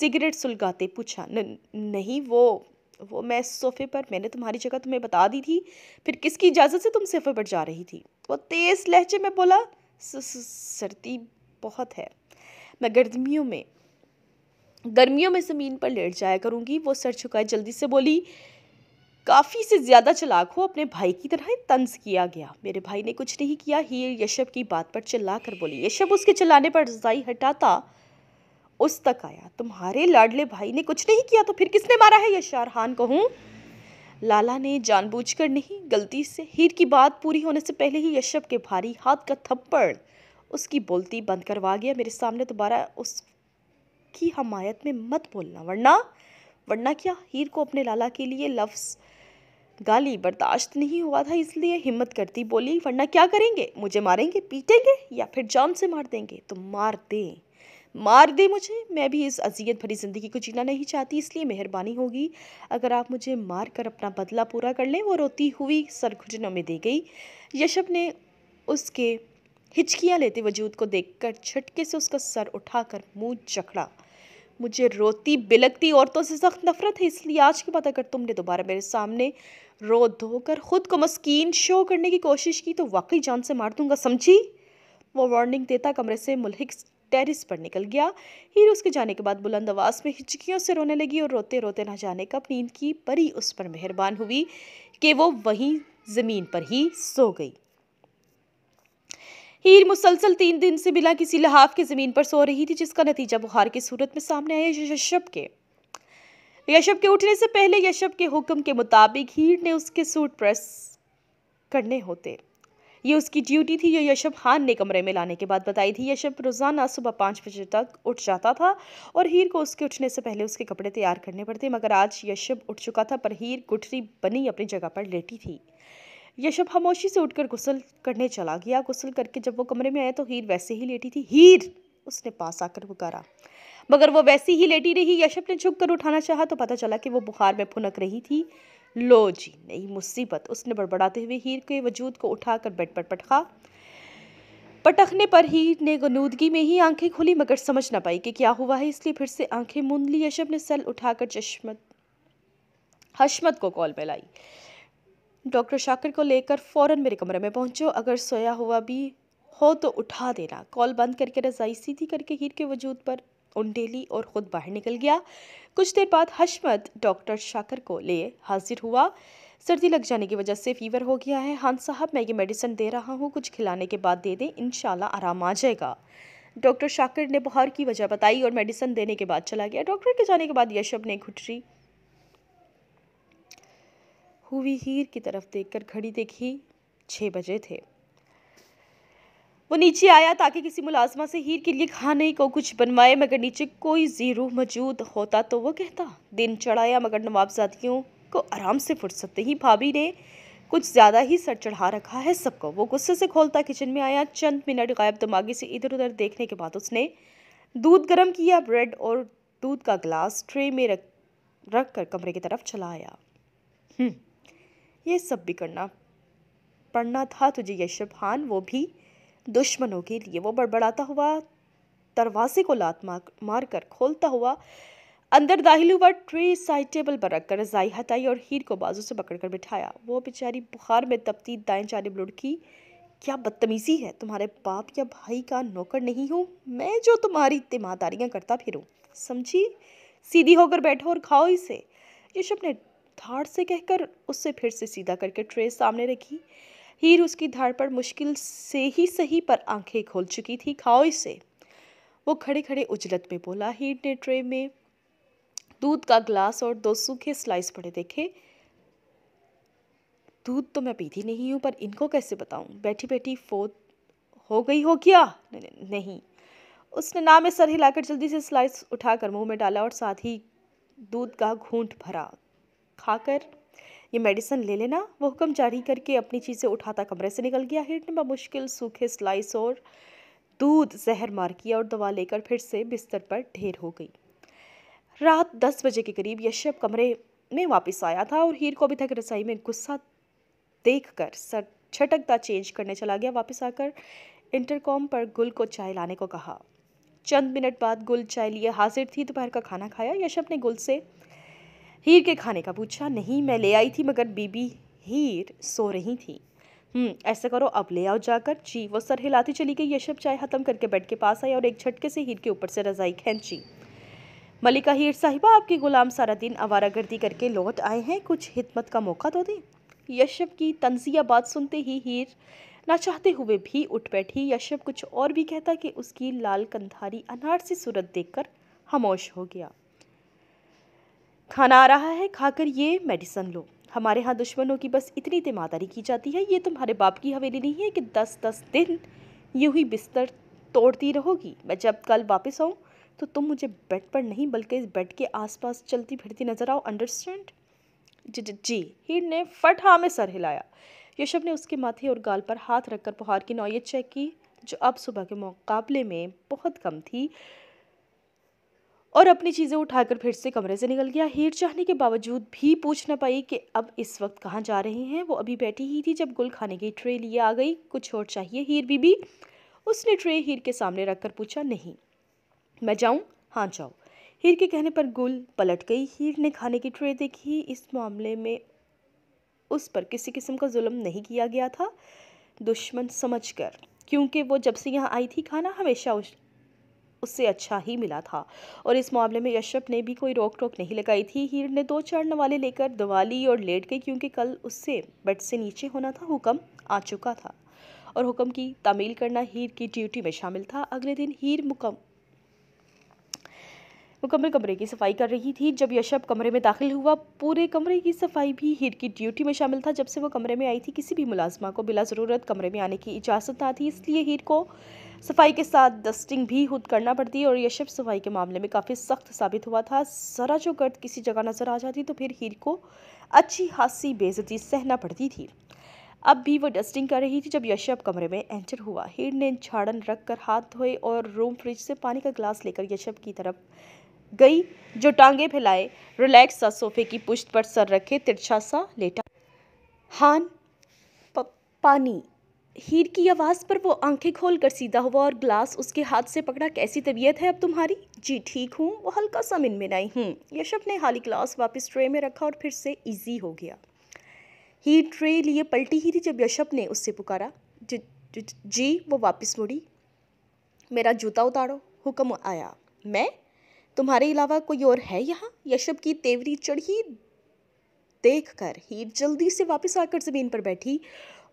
सिगरेट सुलगाते पूछा न, नहीं वो वो मैं सोफ़े पर मैंने तुम्हारी जगह तुम्हें बता दी थी फिर किसकी इजाज़त से तुम सोफ़े पर जा रही थी वो तेज़ लहजे में बोला सर्दी बहुत है मैं गर्मियों में गर्मियों में ज़मीन पर लेट जाया करूँगी वो सर झुकाए जल्दी से बोली काफ़ी से ज़्यादा चलाक हो अपने भाई की तरह तंज किया गया मेरे भाई ने कुछ नहीं किया ही यशप की बात पर चिल्ला कर बोली यशब उसके चलाने पर रजाई हटाता उस तक आया तुम्हारे लाडले भाई ने कुछ नहीं किया तो फिर किसने मारा है यशार खान कहूँ लाला ने जानबूझकर नहीं गलती से हीर की बात पूरी होने से पहले ही यशब के भारी हाथ का थप्पड़ उसकी बोलती बंद करवा गया मेरे सामने दोबारा उसकी हमायत में मत बोलना वरना वरना क्या हीर को अपने लाला के लिए लफ्ज़ गाली बर्दाश्त नहीं हुआ था इसलिए हिम्मत करती बोली वरना क्या करेंगे मुझे मारेंगे पीटेंगे या फिर जान से मार देंगे तो मार दें मार दे मुझे मैं भी इस अजियत भरी ज़िंदगी को जीना नहीं चाहती इसलिए मेहरबानी होगी अगर आप मुझे मार कर अपना बदला पूरा कर लें वो रोती हुई सर घुटनों में दे गई यशप ने उसके हिचकियाँ लेते वजूद को देखकर झटके से उसका सर उठाकर मुंह चखड़ा मुझे रोती बिलकती औरतों से सख्त नफरत है इसलिए आज के बाद अगर तुमने दोबारा मेरे सामने रो धोकर ख़ुद को मस्किन शो करने की कोशिश की तो वाकई जान से मार दूंगा समझी वो वार्निंग देता कमरे से मुलहिक टेरिस पर निकल गया हीर उसके जाने के बाद बुलंद आवाज़ में हिचकियों से रोने लगी और रोते रोते ना जाने कब नींद की परी उस पर मेहरबान हुई कि वो वहीं ज़मीन पर ही सो गई हीर मुसलसल तीन दिन से बिना किसी लिहाफ के ज़मीन पर सो रही थी जिसका नतीजा बुखार की सूरत में सामने आया यशप के यशप के उठने से पहले यशप के हुक्म के मुताबिक हीर ने उसके सूट प्रेस करने होते ये उसकी ड्यूटी थी जो यशप खान ने कमरे में लाने के बाद बताई थी यशप रोज़ाना सुबह पाँच बजे तक उठ जाता था और हीर को उसके उठने से पहले उसके कपड़े तैयार करने पड़ते मगर आज यशप उठ चुका था पर हीर गुठरी बनी अपनी जगह पर लेटी थी यशप खामोशी से उठकर गुसल करने चला गया गुसल करके जब वो कमरे में आया तो हीर वैसे ही लेटी थी हीर उसने पास आकर पुकारा मगर वो वैसे ही लेटी रही यशप ने झुक कर उठाना चाहा तो पता चला कि वो बुखार में फुनक रही थी लो जी नई मुसीबत उसने बड़बड़ाते हुए हीर के वजूद को उठाकर बेड पर पटखा पटखने पर हीर ने गनूदगी में ही आंखें खुली मगर समझ ना पाई कि क्या हुआ है इसलिए फिर से आंखें मूंद ली यशब ने सेल उठाकर चश्मत हशमत को कॉल पर लाई डॉक्टर शाकर को लेकर फ़ौरन मेरे कमरे में पहुंचो अगर सोया हुआ भी हो तो उठा देना कॉल बंद करके रजाई सीधी करके हीर के वजूद पर उंडेली और खुद बाहर निकल गया कुछ देर बाद हशमत डॉक्टर शाकर को ले हाजिर हुआ सर्दी लग जाने की वजह से फीवर हो गया है हान साहब मैं ये मेडिसिन दे रहा हूँ कुछ खिलाने के बाद दे दें इन आराम आ जाएगा डॉक्टर शाकर ने बुहार की वजह बताई और मेडिसिन देने के बाद चला गया डॉक्टर के जाने के बाद यशव ने घुटरी हुई हीर की तरफ देखकर घड़ी देखी छः बजे थे वो नीचे आया ताकि किसी मुलाजमा से हीर के लिए खाने को कुछ बनवाए मगर नीचे कोई जीरो मौजूद होता तो वो कहता दिन चढ़ाया मगर नवाबजादियों को आराम से फुर्सत नहीं भाभी ने कुछ ज़्यादा ही सर चढ़ा रखा है सबको वो गुस्से से खोलता किचन में आया चंद मिनट गायब दिमागी से इधर उधर देखने के बाद उसने दूध गर्म किया ब्रेड और दूध का गिलास ट्रे में रख रख कर कमरे की तरफ चला आया हम्म, ये सब भी करना पढ़ना था तुझे यशब खान वो भी दुश्मनों के लिए वो बड़बड़ाता हुआ दरवाजे को लात मार कर खोलता हुआ अंदर दाहिल हुआ ट्रे साइड टेबल पर रखकर रजाई हटाई और हीर को बाजू से पकड़ कर बिठाया वो बेचारी बुखार में तपती दाएं जानब की क्या बदतमीजी है तुम्हारे बाप या भाई का नौकर नहीं हूँ मैं जो तुम्हारी तिमादारियाँ करता फिरूँ समझी सीधी होकर बैठो और खाओ इसे यशप ने धाड़ से कहकर उससे फिर से सीधा करके ट्रे सामने रखी हीर उसकी धार पर मुश्किल से ही सही पर आंखें खोल चुकी थी खाओ इसे वो खड़े खड़े उजलत में बोला हीर ने ट्रे में दूध का ग्लास और दो सूखे स्लाइस पड़े देखे दूध तो मैं पीती नहीं हूँ पर इनको कैसे बताऊँ बैठी बैठी फोत हो गई हो क्या नहीं उसने नाम में सर हिलाकर जल्दी से स्लाइस उठाकर मुंह में डाला और साथ ही दूध का घूंट भरा खाकर ये मेडिसिन ले लेना वो हुक्म जारी करके अपनी चीज़ें उठाता कमरे से निकल गया हिट ने बामुश्किल सूखे स्लाइस और दूध जहर मार किया और दवा लेकर फिर से बिस्तर पर ढेर हो गई रात दस बजे के करीब यशप कमरे में वापस आया था और हीर को अभी तक रसाई में गुस्सा देख कर सर छटकता चेंज करने चला गया वापस आकर इंटरकॉम पर गुल को चाय लाने को कहा चंद मिनट बाद गुल चाय लिए हाजिर थी दोपहर का खाना खाया यशप ने गुल से हीर के खाने का पूछा नहीं मैं ले आई थी मगर बीबी हीर सो रही थी हम्म, ऐसा करो अब ले आओ जाकर जी वो सर हिलाती चली गई यशब चाय ख़त्म करके बेड के पास आई और एक झटके से हीर के ऊपर से रज़ाई खींची मलिका हीर साहिबा आपके गुलाम सारा दिन आवारा गर्दी करके लौट आए हैं कुछ हिदमत का मौका तो दें यशब की तंजिया बात सुनते ही हीर ना चाहते हुए भी उठ बैठी यशब कुछ और भी कहता कि उसकी लाल कंधारी अनार सी सूरत कर खामोश हो गया खाना आ रहा है खाकर ये मेडिसन लो हमारे यहाँ दुश्मनों की बस इतनी तिमादारी की जाती है ये तुम्हारे बाप की हवेली नहीं है कि दस दस दिन यूँ ही बिस्तर तोड़ती रहोगी मैं जब कल वापस आऊँ तो तुम मुझे बेड पर नहीं बल्कि इस बेड के आसपास चलती फिरती नजर आओ अंडरस्टैंड जी जी जी हीर ने फट हाँ में सर हिलाया यशव ने उसके माथे और गाल पर हाथ रखकर पहाड़ की नौयत चेक की जो अब सुबह के मुकाबले में बहुत कम थी और अपनी चीज़ें उठाकर फिर से कमरे से निकल गया हीर चाहने के बावजूद भी पूछ न पाई कि अब इस वक्त कहाँ जा रहे हैं वो अभी बैठी ही थी जब गुल खाने की ट्रे लिए आ गई कुछ और चाहिए हीर बीबी उसने ट्रे हीर के सामने रख कर पूछा नहीं मैं जाऊँ हाँ जाओ हीर के कहने पर गुल पलट गई हीर ने खाने की ट्रे देखी इस मामले में उस पर किसी किस्म का जुल्म नहीं किया गया था दुश्मन कर क्योंकि वो जब से यहाँ आई थी खाना हमेशा उस उससे अच्छा ही मिला था और इस मामले में यशप ने भी कोई रोक टोक नहीं लगाई थी हीर ने दो चार नवाले लेकर दिवाली और लेट गई क्योंकि कल उससे बेड से नीचे होना था हुक्म आ चुका था और हुक्म की तामील करना हीर की ड्यूटी में शामिल था अगले दिन हीर मुकम मुकम्मल कमरे की सफाई कर रही थी जब यशप कमरे में दाखिल हुआ पूरे कमरे की सफाई भी हीर की ड्यूटी में शामिल था जब से वो कमरे में आई थी किसी भी मुलाजमा को बिला ज़रूरत कमरे में आने की इजाज़त ना थी इसलिए हीर को सफाई के साथ डस्टिंग भी खुद करना पड़ती है और यह सफाई के मामले में काफ़ी सख्त साबित हुआ था ज़रा जो गर्द किसी जगह नज़र आ जाती तो फिर हीर को अच्छी खासी बेजती सहना पड़ती थी अब भी वो डस्टिंग कर रही थी जब यशप कमरे में एंटर हुआ हीर ने झाड़न रख कर हाथ धोए और रूम फ्रिज से पानी का ग्लास लेकर यशब की तरफ गई जो टांगे फैलाए रिलैक्स सा सोफे की पुश्त पर सर रखे तिरछा सा लेटा हान प, पानी हीर की आवाज़ पर वो आंखें खोल कर सीधा हुआ और ग्लास उसके हाथ से पकड़ा कैसी तबीयत है अब तुम्हारी जी ठीक हूँ वो हल्का सा मिन में आई हूँ यशप ने हाली ग्लास वापस ट्रे में रखा और फिर से ईजी हो गया हीर ट्रे लिए पलटी ही थी जब यशप ने उससे पुकारा ज, ज, जी वो वापस मुड़ी मेरा जूता उतारो हुक्म आया मैं तुम्हारे अलावा कोई और है यहाँ यशप की तेवरी चढ़ी देख कर हीर जल्दी से वापस आकर ज़मीन पर बैठी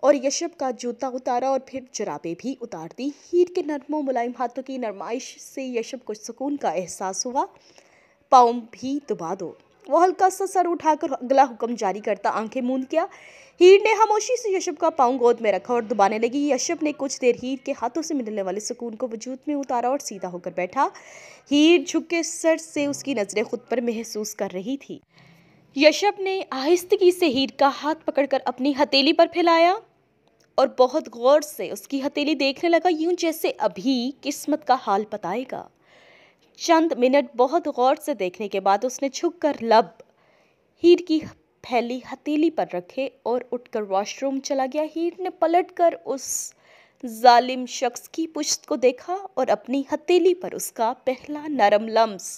और यशप का जूता उतारा और फिर जराबे भी उतार दी हीर के नरमों मुलायम हाथों की नरमाइश से यशप को सुकून का एहसास हुआ पाँव भी दबा दो वो हल्का सा सर उठाकर अगला हुक्म जारी करता आंखें मूंद किया हीर ने खामोशी से यशप का पाँव गोद में रखा और दबाने लगी यशप ने कुछ देर हीर के हाथों से मिलने वाले सुकून को वजूद में उतारा और सीधा होकर बैठा हीर झुक के सर से उसकी नज़रें खुद पर महसूस कर रही थी यशप ने आहिस्तगी से हीर का हाथ पकड़कर अपनी हथेली पर फैलाया और बहुत गौर से उसकी हथेली देखने लगा यूं जैसे अभी किस्मत का हाल बताएगा चंद मिनट बहुत गौर से देखने के बाद उसने छुप कर लब हीर की फैली हथेली पर रखे और उठकर वॉशरूम चला गया हीर ने पलट कर उस जालिम शख्स की पुश्त को देखा और अपनी हथेली पर उसका पहला नरम लम्स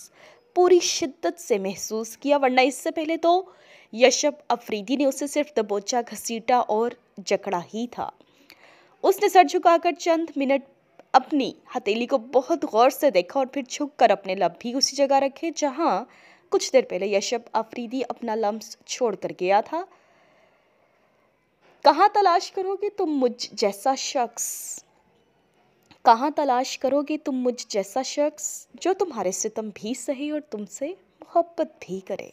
पूरी शिद्दत से महसूस किया वरना इससे पहले तो यशप अफरीदी ने उसे सिर्फ दबोचा घसीटा और जकड़ा ही था उसने सर झुकाकर चंद मिनट अपनी हथेली को बहुत गौर से देखा और फिर झुक कर अपने लब भी उसी जगह रखे जहाँ कुछ देर पहले यशप अफरीदी अपना लम्स छोड़ कर गया था कहाँ तलाश करोगे तुम मुझ जैसा शख्स कहाँ तलाश करोगे तुम मुझ जैसा शख्स जो तुम्हारे सितम भी सही और तुमसे मोहब्बत भी करे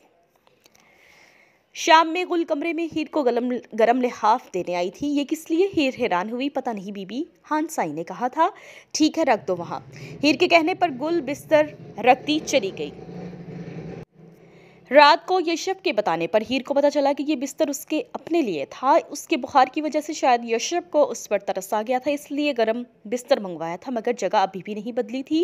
शाम में गुल कमरे में हीर को गलम गरम लिहाफ देने आई थी ये किस लिए हीर हैरान हुई पता नहीं बीबी हानसाई ने कहा था ठीक है रख दो वहाँ हीर के कहने पर गुल बिस्तर रखती चली गई रात को यशप के बताने पर हीर को पता चला कि ये बिस्तर उसके अपने लिए था उसके बुखार की वजह से शायद यशप को उस पर तरस आ गया था इसलिए गर्म बिस्तर मंगवाया था मगर जगह अभी भी नहीं बदली थी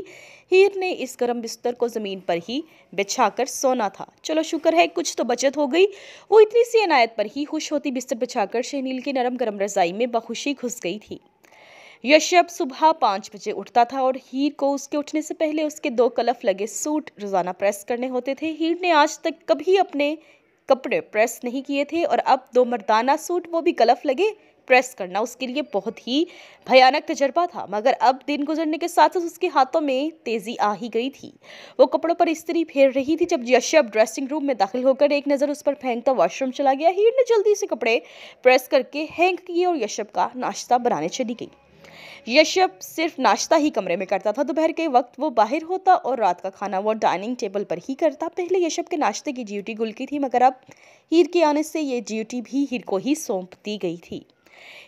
हीर ने इस गर्म बिस्तर को ज़मीन पर ही बिछाकर सोना था चलो शुक्र है कुछ तो बचत हो गई वो इतनी सी अनायत पर ही खुश होती बिस्तर बिछाकर शहनील की नरम गर्म रजाई में बखुशी घुस गई थी यशब सुबह पाँच बजे उठता था और हीर को उसके उठने से पहले उसके दो कलफ लगे सूट रोज़ाना प्रेस करने होते थे हीर ने आज तक कभी अपने कपड़े प्रेस नहीं किए थे और अब दो मर्दाना सूट वो भी कलफ लगे प्रेस करना उसके लिए बहुत ही भयानक तजर्बा था मगर अब दिन गुजरने के साथ साथ उसके हाथों में तेज़ी आ ही गई थी वो कपड़ों पर इस्त्री फेर रही थी जब यशब ड्रेसिंग रूम में दाखिल होकर एक नज़र उस पर फेंकता वॉशरूम चला गया हीर ने जल्दी से कपड़े प्रेस करके हैंग किए और यशब का नाश्ता बनाने चली गई यशप सिर्फ नाश्ता ही कमरे में करता था दोपहर के वक्त वो बाहर होता और रात का खाना वो डाइनिंग टेबल पर ही करता पहले यशप के नाश्ते की ड्यूटी गुल की थी मगर अब हीर के आने से ये ड्यूटी भी हीर को ही सौंप दी गई थी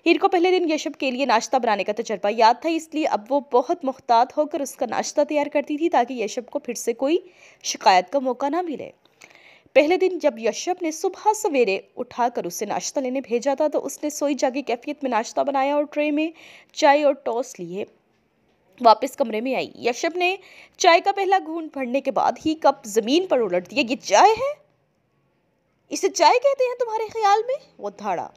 हीर को पहले दिन यशप के लिए नाश्ता बनाने का तजर्बा तो याद था इसलिए अब वो बहुत मुख्तात होकर उसका नाश्ता तैयार करती थी ताकि यशप को फिर से कोई शिकायत का मौका ना मिले पहले दिन जब यशप ने सुबह सवेरे उठाकर उसे नाश्ता लेने भेजा था तो उसने सोई जागी कैफियत में नाश्ता बनाया और ट्रे में चाय और टॉस लिए वापस कमरे में आई यशप ने चाय का पहला घूंट भरने के बाद ही कप जमीन पर उलट दिया ये चाय है इसे चाय कहते हैं तुम्हारे ख्याल में वो धाड़ा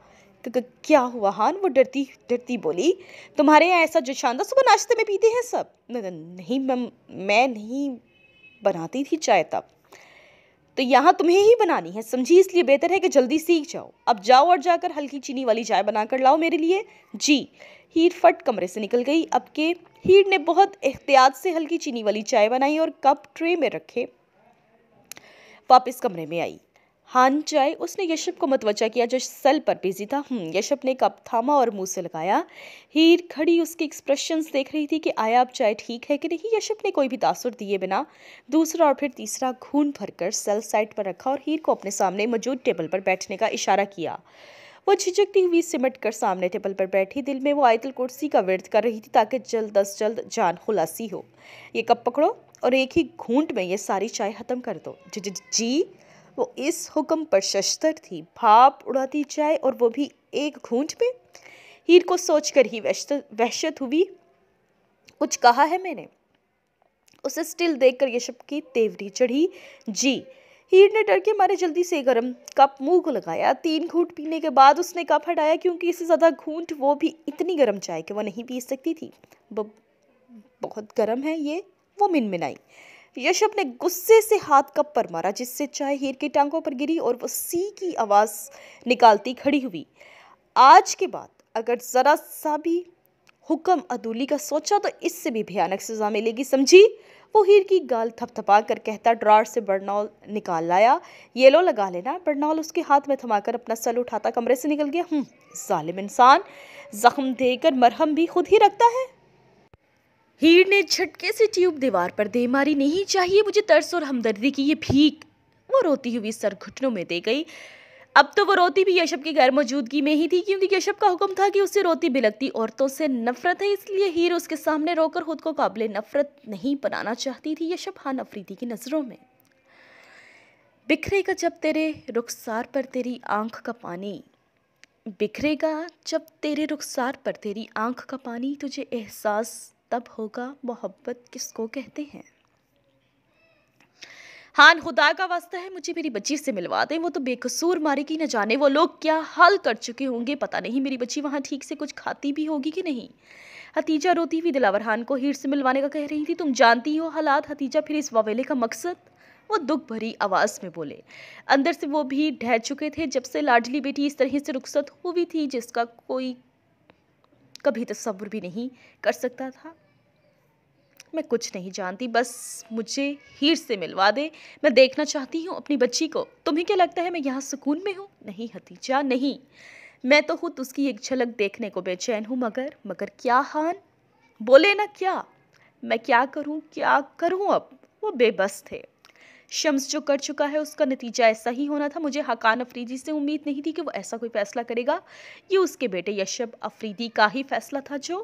तो क्या हुआ हान वो डरती डरती बोली तुम्हारे यहाँ ऐसा जो शानदार सुबह नाश्ते में पीते हैं सब नहीं मैम मैं नहीं बनाती थी चाय तब तो यहाँ तुम्हें ही बनानी है समझी इसलिए बेहतर है कि जल्दी सीख जाओ अब जाओ और जाकर हल्की चीनी वाली चाय बनाकर लाओ मेरे लिए जी हीर फट कमरे से निकल गई अब के हीर ने बहुत एहतियात से हल्की चीनी वाली चाय बनाई और कप ट्रे में रखे वापस कमरे में आई हान चाय उसने यशप को मतवचा किया जो सेल पर बिजी था हम्म, यशप ने कप थामा और मुंह से लगाया हीर खड़ी उसके एक्सप्रेशंस देख रही थी कि आया अब चाय ठीक है कि नहीं यशप ने कोई भी तासुर दिए बिना दूसरा और फिर तीसरा घून भरकर सेल साइड पर रखा और हीर को अपने सामने मौजूद टेबल पर बैठने का इशारा किया वो झिझकती हुई सिमट कर सामने टेबल पर बैठी दिल में वो आयतल कुर्सी का व्यर्थ कर रही थी ताकि जल्द अज जल्द जान खुलासी हो ये कप पकड़ो और एक ही घूंट में ये सारी चाय ख़त्म कर दो जी वो इस हुक्म पर शस्तर थी भाप उड़ाती जाए और वो भी एक घूंट में हीर को सोचकर ही वहशत हुई कुछ कहा है मैंने उसे स्टिल देखकर यशप की तेवरी चढ़ी जी हीर ने डर के मारे जल्दी से गर्म कप मुंह को लगाया तीन घूंट पीने के बाद उसने कप हटाया क्योंकि इससे ज़्यादा घूंट वो भी इतनी गर्म चाय कि वह नहीं पी सकती थी बहुत गर्म है ये वो मिनमिनाई यशप ने गुस्से से हाथ कप पर मारा जिससे चाय हीर की टांगों पर गिरी और वो सी की आवाज़ निकालती खड़ी हुई आज के बाद अगर ज़रा सा भी हुक्म अदूली का सोचा तो इससे भी भयानक सजा मिलेगी समझी वो हीर की गाल थपथपा कर कहता ड्रार से बर्नौल निकाल लाया येलो लगा लेना बर्नौल उसके हाथ में थमाकर अपना सल उठाता कमरे से निकल गया हूँ हम्म, ालिम इंसान ज़ख्म देकर मरहम भी खुद ही रखता है हीर ने झटके से ट्यूब दीवार पर दे मारी नहीं चाहिए मुझे तरस और हमदर्दी की ये भीख वो रोती हुई सर घुटनों में दे गई अब तो वो रोती भी यशप की गैर मौजूदगी में ही थी क्योंकि यशप का हुक्म था कि उसे रोती बिलकती औरतों से नफरत है इसलिए हीर उसके सामने रोकर खुद को काबिल नफरत नहीं बनाना चाहती थी यशप हाँ नफरीती की नज़रों में बिखरेगा जब तेरे रुखसार पर तेरी आंख का पानी बिखरेगा जब तेरे रुखसार पर तेरी आंख का पानी तुझे एहसास तब होगा मोहब्बत किसको कहते हैं हान खुदा का वास्ता है मुझे मेरी बच्ची से मिलवा दें वो तो बेकसूर मारेगी न जाने वो लोग क्या हल कर चुके होंगे पता नहीं मेरी बच्ची वहाँ ठीक से कुछ खाती भी होगी कि नहीं हतीजा रोती हुई दिलावर हान को हीर से मिलवाने का कह रही थी तुम जानती हो हालात हतीजा फिर इस वावेले का मकसद वो दुख भरी आवाज़ में बोले अंदर से वो भी ढह चुके थे जब से लाडली बेटी इस तरह से रुखसत हुई थी जिसका कोई कभी तस्वुर तो भी नहीं कर सकता था मैं कुछ नहीं जानती बस मुझे हीर से मिलवा दे मैं देखना चाहती हूँ अपनी बच्ची को तुम्हें क्या लगता है मैं यहाँ सुकून में हूँ नहीं हतीजा नहीं मैं तो खुद उसकी एक झलक देखने को बेचैन हूँ मगर मगर क्या हान बोले ना क्या मैं क्या करूँ क्या करूँ अब वो बेबस थे शम्स जो कर चुका है उसका नतीजा ऐसा ही होना था मुझे हकान अफरीदी से उम्मीद नहीं थी कि वो ऐसा कोई फ़ैसला करेगा ये उसके बेटे यशब अफरीदी का ही फ़ैसला था जो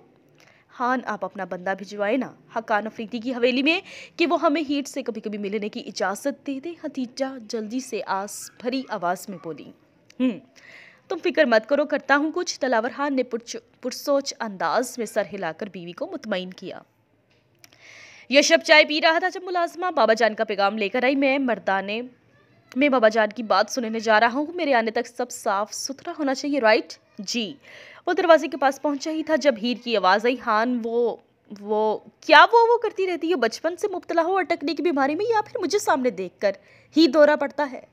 हान आप अपना बंदा भिजवाए ना हकान अफरीदी की हवेली में कि वो हमें हीट से कभी कभी मिलने की इजाज़त दे दे हतीजा जल्दी से आस भरी आवाज़ में बोली हम्म, तुम फिक्र मत करो करता हूँ कुछ तलावर खान ने पुरसोच अंदाज में सर हिलाकर बीवी को मुतमिन किया यशप चाय पी रहा था जब मुलाजमा बाबा जान का पैगाम लेकर आई मैं मर्दाने मैं बाबा जान की बात सुनने जा रहा हूँ मेरे आने तक सब साफ सुथरा होना चाहिए राइट जी वो दरवाजे के पास पहुँचा ही था जब हीर की आवाज़ आई हान वो वो क्या वो वो करती रहती है बचपन से मुबतला हो अटकने की बीमारी में या फिर मुझे सामने देख कर ही दौरा पड़ता है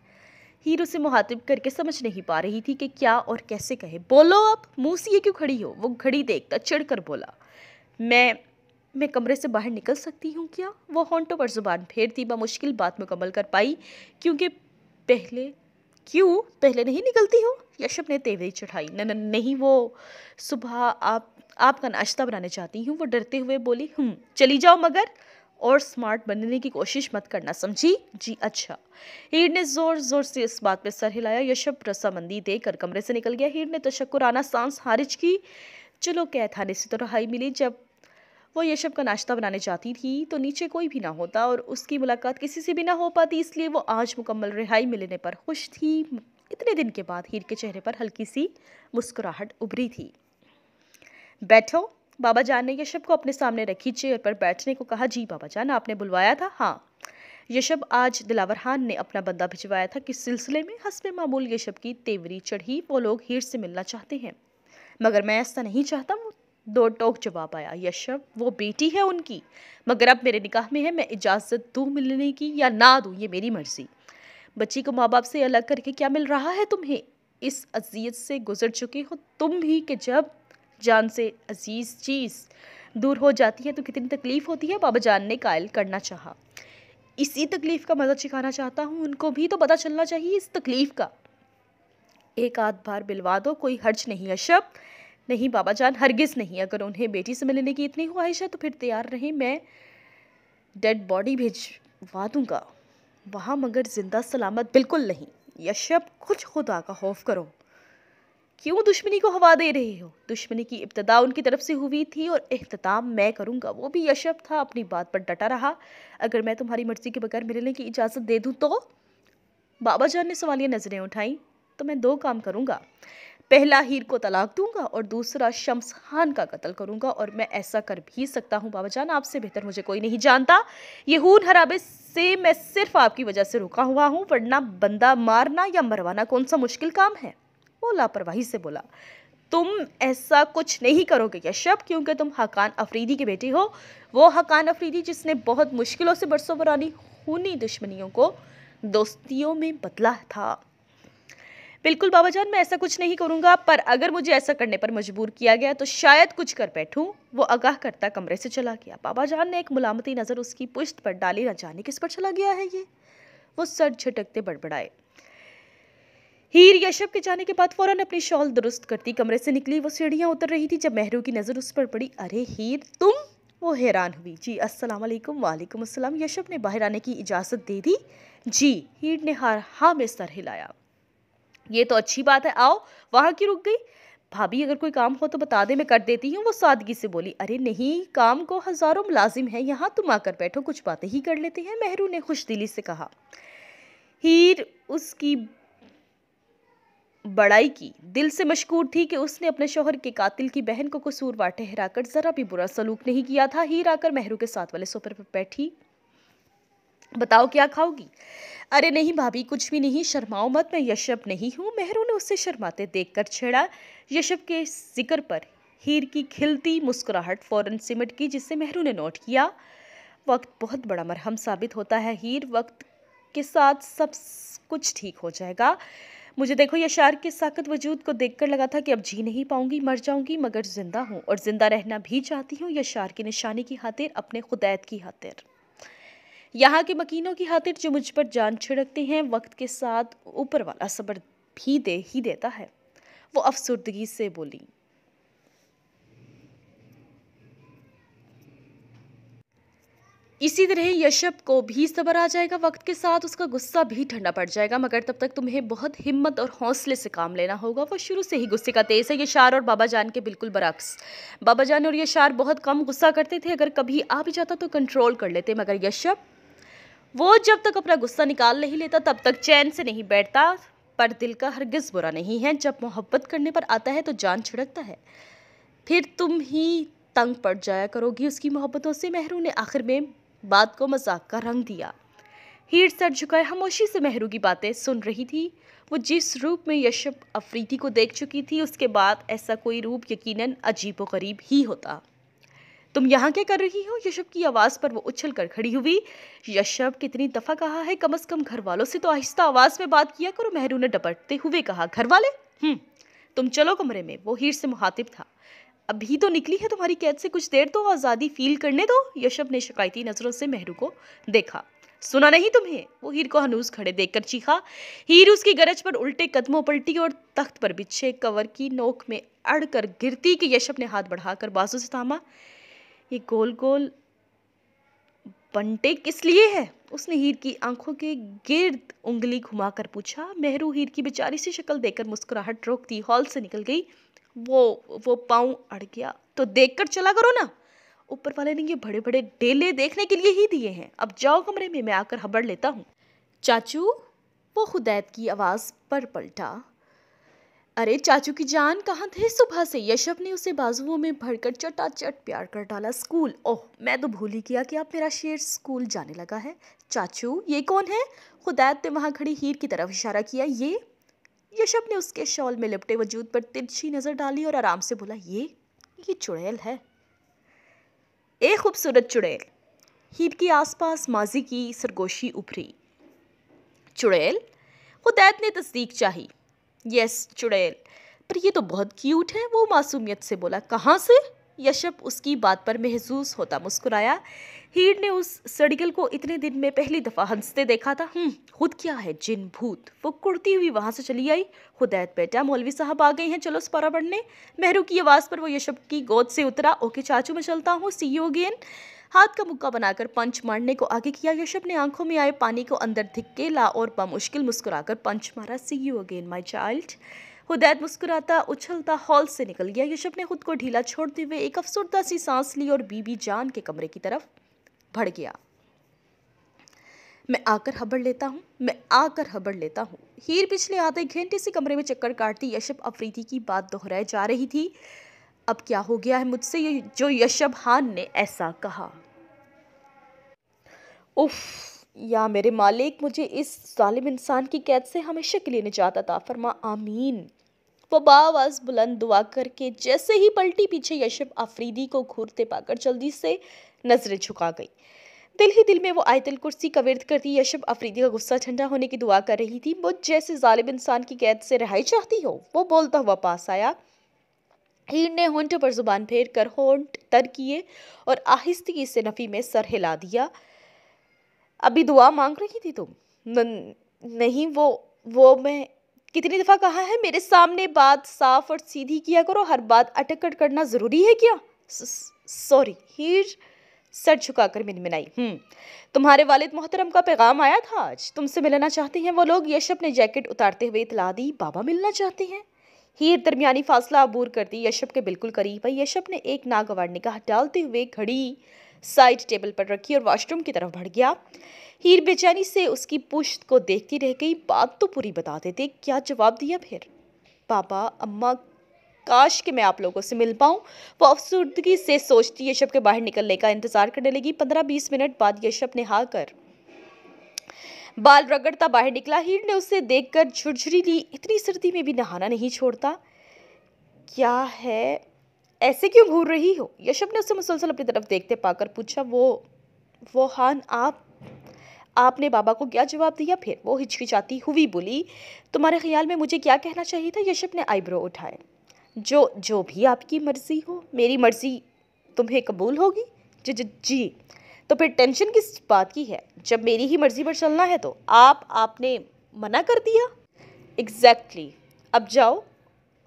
हीर उसे मुहातिब करके समझ नहीं पा रही थी कि क्या और कैसे कहे बोलो आप मुँह से ये क्यों खड़ी हो वो घड़ी देखता चिड़ कर बोला मैं मैं कमरे से बाहर निकल सकती हूँ क्या वह होंटों पर जुबान फेर दी मुश्किल बात मुकम्मल कर पाई क्योंकि पहले क्यों पहले नहीं निकलती हो यशप ने तेवरी चढ़ाई न, न नहीं वो सुबह आप आपका नाश्ता बनाने चाहती हूँ वो डरते हुए बोली हम हम्म, चली जाओ मगर और स्मार्ट बनने की कोशिश मत करना समझी जी अच्छा हीर ने ज़ोर ज़ोर से इस बात पर सर हिलाया यशप रसामंदी देकर कमरे से निकल गया हीर ने तशक्राना सांस हारिज की चलो कैथाने से तो रहाई मिली जब वो यशब का नाश्ता बनाने जाती थी तो नीचे कोई भी ना होता और उसकी मुलाकात किसी से भी ना हो पाती इसलिए वो आज मुकम्मल रिहाई मिलने पर खुश थी इतने दिन के बाद हीर के चेहरे पर हल्की सी मुस्कुराहट उभरी थी बैठो बाबा जान ने यशप को अपने सामने रखी चेयर पर बैठने को कहा जी बाबा जान आपने बुलवाया था हाँ यशब आज दिलावर खान ने अपना बंदा भिजवाया था किस सिलसिले में हंसब मामूल यशप की तेवरी चढ़ी वो लोग हीर से मिलना चाहते हैं मगर मैं ऐसा नहीं चाहता दो टोक जवाब आया यशव वो बेटी है उनकी मगर अब मेरे निकाह में है मैं इजाज़त दूँ मिलने की या ना दूँ ये मेरी मर्ज़ी बच्ची को माँ बाप से अलग करके क्या मिल रहा है तुम्हें इस अजियत से गुजर चुके हो तुम भी कि जब जान से अजीज़ चीज़ दूर हो जाती है तो कितनी तकलीफ़ होती है बाबा जान ने कायल करना चाहा इसी तकलीफ़ का मज़ा चिखाना चाहता हूँ उनको भी तो पता चलना चाहिए इस तकलीफ़ का एक आध बार बिलवा दो कोई हर्ज नहीं अशब नहीं बाबा जान हरगिज़ नहीं अगर उन्हें बेटी से मिलने की इतनी ख्वाहिश है तो फिर तैयार रहें मैं डेड बॉडी भिजवा दूँगा वहाँ मगर ज़िंदा सलामत बिल्कुल नहीं यशप कुछ खुदा का खौफ करो क्यों दुश्मनी को हवा दे रहे हो दुश्मनी की इब्तदा उनकी तरफ से हुई थी और अहतमाम मैं करूँगा वो भी यशप था अपनी बात पर डटा रहा अगर मैं तुम्हारी मर्ज़ी के बगैर मिलने की इजाज़त दे दूँ तो बाबा जान ने सवालिया नज़रें उठाई तो मैं दो काम करूँगा पहला हीर को तलाक दूंगा और दूसरा शम्स खान का कत्ल करूंगा और मैं ऐसा कर भी सकता हूं बाबा जान आपसे बेहतर मुझे कोई नहीं जानता ये हून हराबे से मैं सिर्फ आपकी वजह से रुका हुआ हूं वरना बंदा मारना या मरवाना कौन सा मुश्किल काम है वो लापरवाही से बोला तुम ऐसा कुछ नहीं करोगे यशप क्योंकि तुम हकान अफरीदी के बेटे हो वो हकान अफरीदी जिसने बहुत मुश्किलों से बरसों पुरानी खूनी दुश्मनियों को दोस्तियों में बदला था बिल्कुल बाबा जान मैं ऐसा कुछ नहीं करूंगा पर अगर मुझे ऐसा करने पर मजबूर किया गया तो शायद कुछ कर बैठूं वो आगाह करता कमरे से चला गया बाबा जान ने एक मुलामती नज़र उसकी पुश्त पर डाली न जाने किस पर चला गया है ये वो सर झटकते बड़बड़ाए हीर यशप के जाने के बाद फौरन अपनी शॉल दुरुस्त करती कमरे से निकली वो सीढ़ियाँ उतर रही थी जब मेहरू की नज़र उस पर पड़ी अरे हीर तुम वो हैरान हुई जी अस्सलाम वालेकुम वालेकुम अस्सलाम यशप ने बाहर आने की इजाज़त दे दी जी हीर ने हार हाँ में सर हिलाया ये तो अच्छी बात है आओ वहाँ की रुक गई भाभी अगर कोई काम हो तो बता दे मैं कर देती हूँ वो सादगी से बोली अरे नहीं काम को हज़ारों मुलाजिम है यहाँ तुम आकर बैठो कुछ बातें ही कर लेते हैं मेहरू ने खुश दिली से कहा हीर उसकी बड़ाई की दिल से मशकूर थी कि उसने अपने शोहर के कातिल की बहन को कसूरवार कर ज़रा भी बुरा सलूक नहीं किया था हीर आकर मेहरू के साथ वाले सोफे पर बैठी बताओ क्या खाओगी अरे नहीं भाभी कुछ भी नहीं शर्माओ मत मैं यशप नहीं हूँ मेहरू ने उससे शर्माते देखकर छेड़ा यशप के जिक्र पर हीर की खिलती मुस्कुराहट फौरन सिमट की जिससे मेहरू ने नोट किया वक्त बहुत बड़ा मरहम साबित होता है हीर वक्त के साथ सब कुछ ठीक हो जाएगा मुझे देखो यशार के साकत वजूद को देखकर लगा था कि अब जी नहीं पाऊंगी मर जाऊंगी मगर जिंदा हूँ और जिंदा रहना भी चाहती हूँ यशार की निशानी की खातिर अपने खुदैत की खातिर यहाँ के मकीनों की खातिर जो मुझ पर जान छिड़कते हैं वक्त के साथ ऊपर वाला सबर भी दे ही देता है वो अफसरदगी से बोली इसी तरह यशप को भी सबर आ जाएगा वक्त के साथ उसका गुस्सा भी ठंडा पड़ जाएगा मगर तब तक तुम्हें बहुत हिम्मत और हौसले से काम लेना होगा वो शुरू से ही गुस्से का तेज़ है यशार और बाबा जान के बिल्कुल बरक्स बाबा जान और यशार बहुत कम गुस्सा करते थे अगर कभी आ भी जाता तो कंट्रोल कर लेते मगर यशप वो जब तक अपना गुस्सा निकाल नहीं लेता तब तक चैन से नहीं बैठता पर दिल का हरगिज़ बुरा नहीं है जब मोहब्बत करने पर आता है तो जान छिड़कता है फिर तुम ही तंग पड़ जाया करोगी उसकी मोहब्बतों से मेहरू ने आखिर में बात को मजाक का रंग दिया हीर सर झुकाए खामोशी से मेहरू की बातें सुन रही थी वो जिस रूप में यशप अफरीदी को देख चुकी थी उसके बाद ऐसा कोई रूप यकीनन व गरीब ही होता तुम यहाँ क्या कर रही हो यशव की आवाज़ पर वो उछल कर खड़ी हुई यशव कितनी दफ़ा कहा है कम अज़ कम घर वालों से तो आहिस्ता आवाज़ में बात किया करो मेहरू ने डपटते हुए कहा घर वाले हम्म, तुम चलो कमरे में वो हीर से मुहातिब था अभी तो निकली है तुम्हारी कैद से कुछ देर तो आज़ादी फील करने दो यशव ने शिकायती नज़रों से मेहरू को देखा सुना नहीं तुम्हें वो हीर को हनूस खड़े देखकर चीखा हीर उसकी गरज पर उल्टे कदमों पलटी और तख्त पर बिछे कवर की नोक में अड़कर गिरती कि यशप ने हाथ बढ़ाकर बाजू से थामा ये गोल गोल बंटे किस लिए है उसने हीर की आंखों के गिर्द उंगली घुमाकर पूछा मेहरू हीर की बेचारी सी शक्ल देखकर मुस्कुराहट रोक दी हॉल से निकल गई वो वो पाँव अड़ गया तो देख कर चला करो ना ऊपर वाले ने ये बड़े बड़े डेले देखने के लिए ही दिए हैं अब जाओ कमरे में मैं आकर हबड़ लेता हूँ चाचू वो खुदैत की आवाज़ पर पलटा अरे चाचू की जान कहाँ थे सुबह से यशव ने उसे बाजुओं में भरकर चटाचट प्यार कर डाला स्कूल ओह मैं तो भूल ही किया कि आप मेरा शेर स्कूल जाने लगा है चाचू ये कौन है खुदैत ने वहाँ खड़ी हीर की तरफ इशारा किया ये यशव ने उसके शॉल में लिपटे वजूद पर तिरछी नज़र डाली और आराम से बोला ये ये चुड़ैल है ए खूबसूरत चुड़ैल हीर के आसपास माजी की सरगोशी उभरी चुड़ैल खुदैत ने तस्दीक चाही यस चुड़ैल पर ये तो बहुत क्यूट है वो मासूमियत से बोला कहाँ से यशप उसकी बात पर महसूस होता मुस्कुराया हीर ने उस सड़गल को इतने दिन में पहली दफ़ा हंसते देखा था हम्म, खुद क्या है जिन भूत वो कुड़ती हुई वहाँ से चली आई खुदैत बेटा मौलवी साहब आ गए हैं चलो सपारा पढ़ने मेहरू की आवाज़ पर वो यशप की गोद से उतरा ओके चाचू मैं चलता हूँ सी यू अगेन हाथ का मुक्का बनाकर पंच मारने को आगे किया यशप ने आंखों में आए पानी को अंदर धिकेला और बमुश्किल मुस्कुराकर पंच मारा see you again my child हुदैद मुस्कुराता उछलता हॉल से निकल गया यशप ने खुद को ढीला छोड़ते हुए एक अफसरदा सी सांस ली और बीबी जान के कमरे की तरफ भड़ गया मैं आकर हबड़ लेता हूँ मैं आकर हबड़ लेता हूँ हीर पिछले आधे घंटे से कमरे में चक्कर काटती यशप अफरीदी की बात दोहराए जा रही थी अब क्या हो गया है मुझसे ये जो यशब हान ने ऐसा कहा उफ़ या मेरे मालिक मुझे इस ालिम इंसान की कैद से हमेशा के लिए निजात अता फरमा आमीन वो बावाज बुलंद दुआ करके जैसे ही पलटी पीछे यशब आफरीदी को घूरते पाकर जल्दी से नजरें झुका गई दिल ही दिल में वो आयतल कुर्सी का विरद करती यशब अफरीदी का गुस्सा ठंडा होने की दुआ कर रही थी वो जैसे ालिब इंसान की कैद से रहाई चाहती हो वो बोलता हुआ पास आया हीर ने होंट पर जुबान फेर कर होंट तर किए और आहिस्तगी से नफ़ी में सर हिला दिया अभी दुआ मांग रही थी तुम नहीं वो वो मैं कितनी दफ़ा कहा है मेरे सामने बात साफ और सीधी किया करो हर बात अटक कट करना ज़रूरी है क्या सॉरी हीर सर झुका झुकाकर मिनमिनाई हम्म, तुम्हारे वालिद मोहतरम का पैगाम आया था आज तुमसे मिलना चाहते हैं वो लोग यशप ने जैकेट उतारते हुए इतला दी बाबा मिलना चाहते हैं हीर दरमियानी फासला अबूर करती यशप के बिल्कुल करीब है यशप ने एक नागवार निकाह डालते हुए घड़ी साइड टेबल पर रखी और वॉशरूम की तरफ बढ़ गया हीर बेचैनी से उसकी पुश्त को देखती रह गई बात तो पूरी बता देते क्या जवाब दिया फिर पापा अम्मा काश कि मैं आप लोगों से मिल पाऊँ वो अफसरदगी से सोचती यशप के बाहर निकलने का इंतज़ार करने लगी पंद्रह बीस मिनट बाद यशप ने हार कर बाल रगड़ता बाहर निकला हीर ने उसे देखकर झुरझुरी ली इतनी सर्दी में भी नहाना नहीं छोड़ता क्या है ऐसे क्यों घूर रही हो यशप ने उसे मुसलसल अपनी तरफ देखते पाकर पूछा वो वो हान आप आपने बाबा को क्या जवाब दिया फिर वो हिचकिचाती हुई बोली तुम्हारे ख्याल में मुझे क्या कहना चाहिए था यशप ने आईब्रो उठाए जो जो भी आपकी मर्ज़ी हो मेरी मर्ज़ी तुम्हें कबूल होगी जी जी तो फिर टेंशन किस बात की है जब मेरी ही मर्ज़ी पर चलना है तो आप आपने मना कर दिया एग्जैक्टली exactly. अब जाओ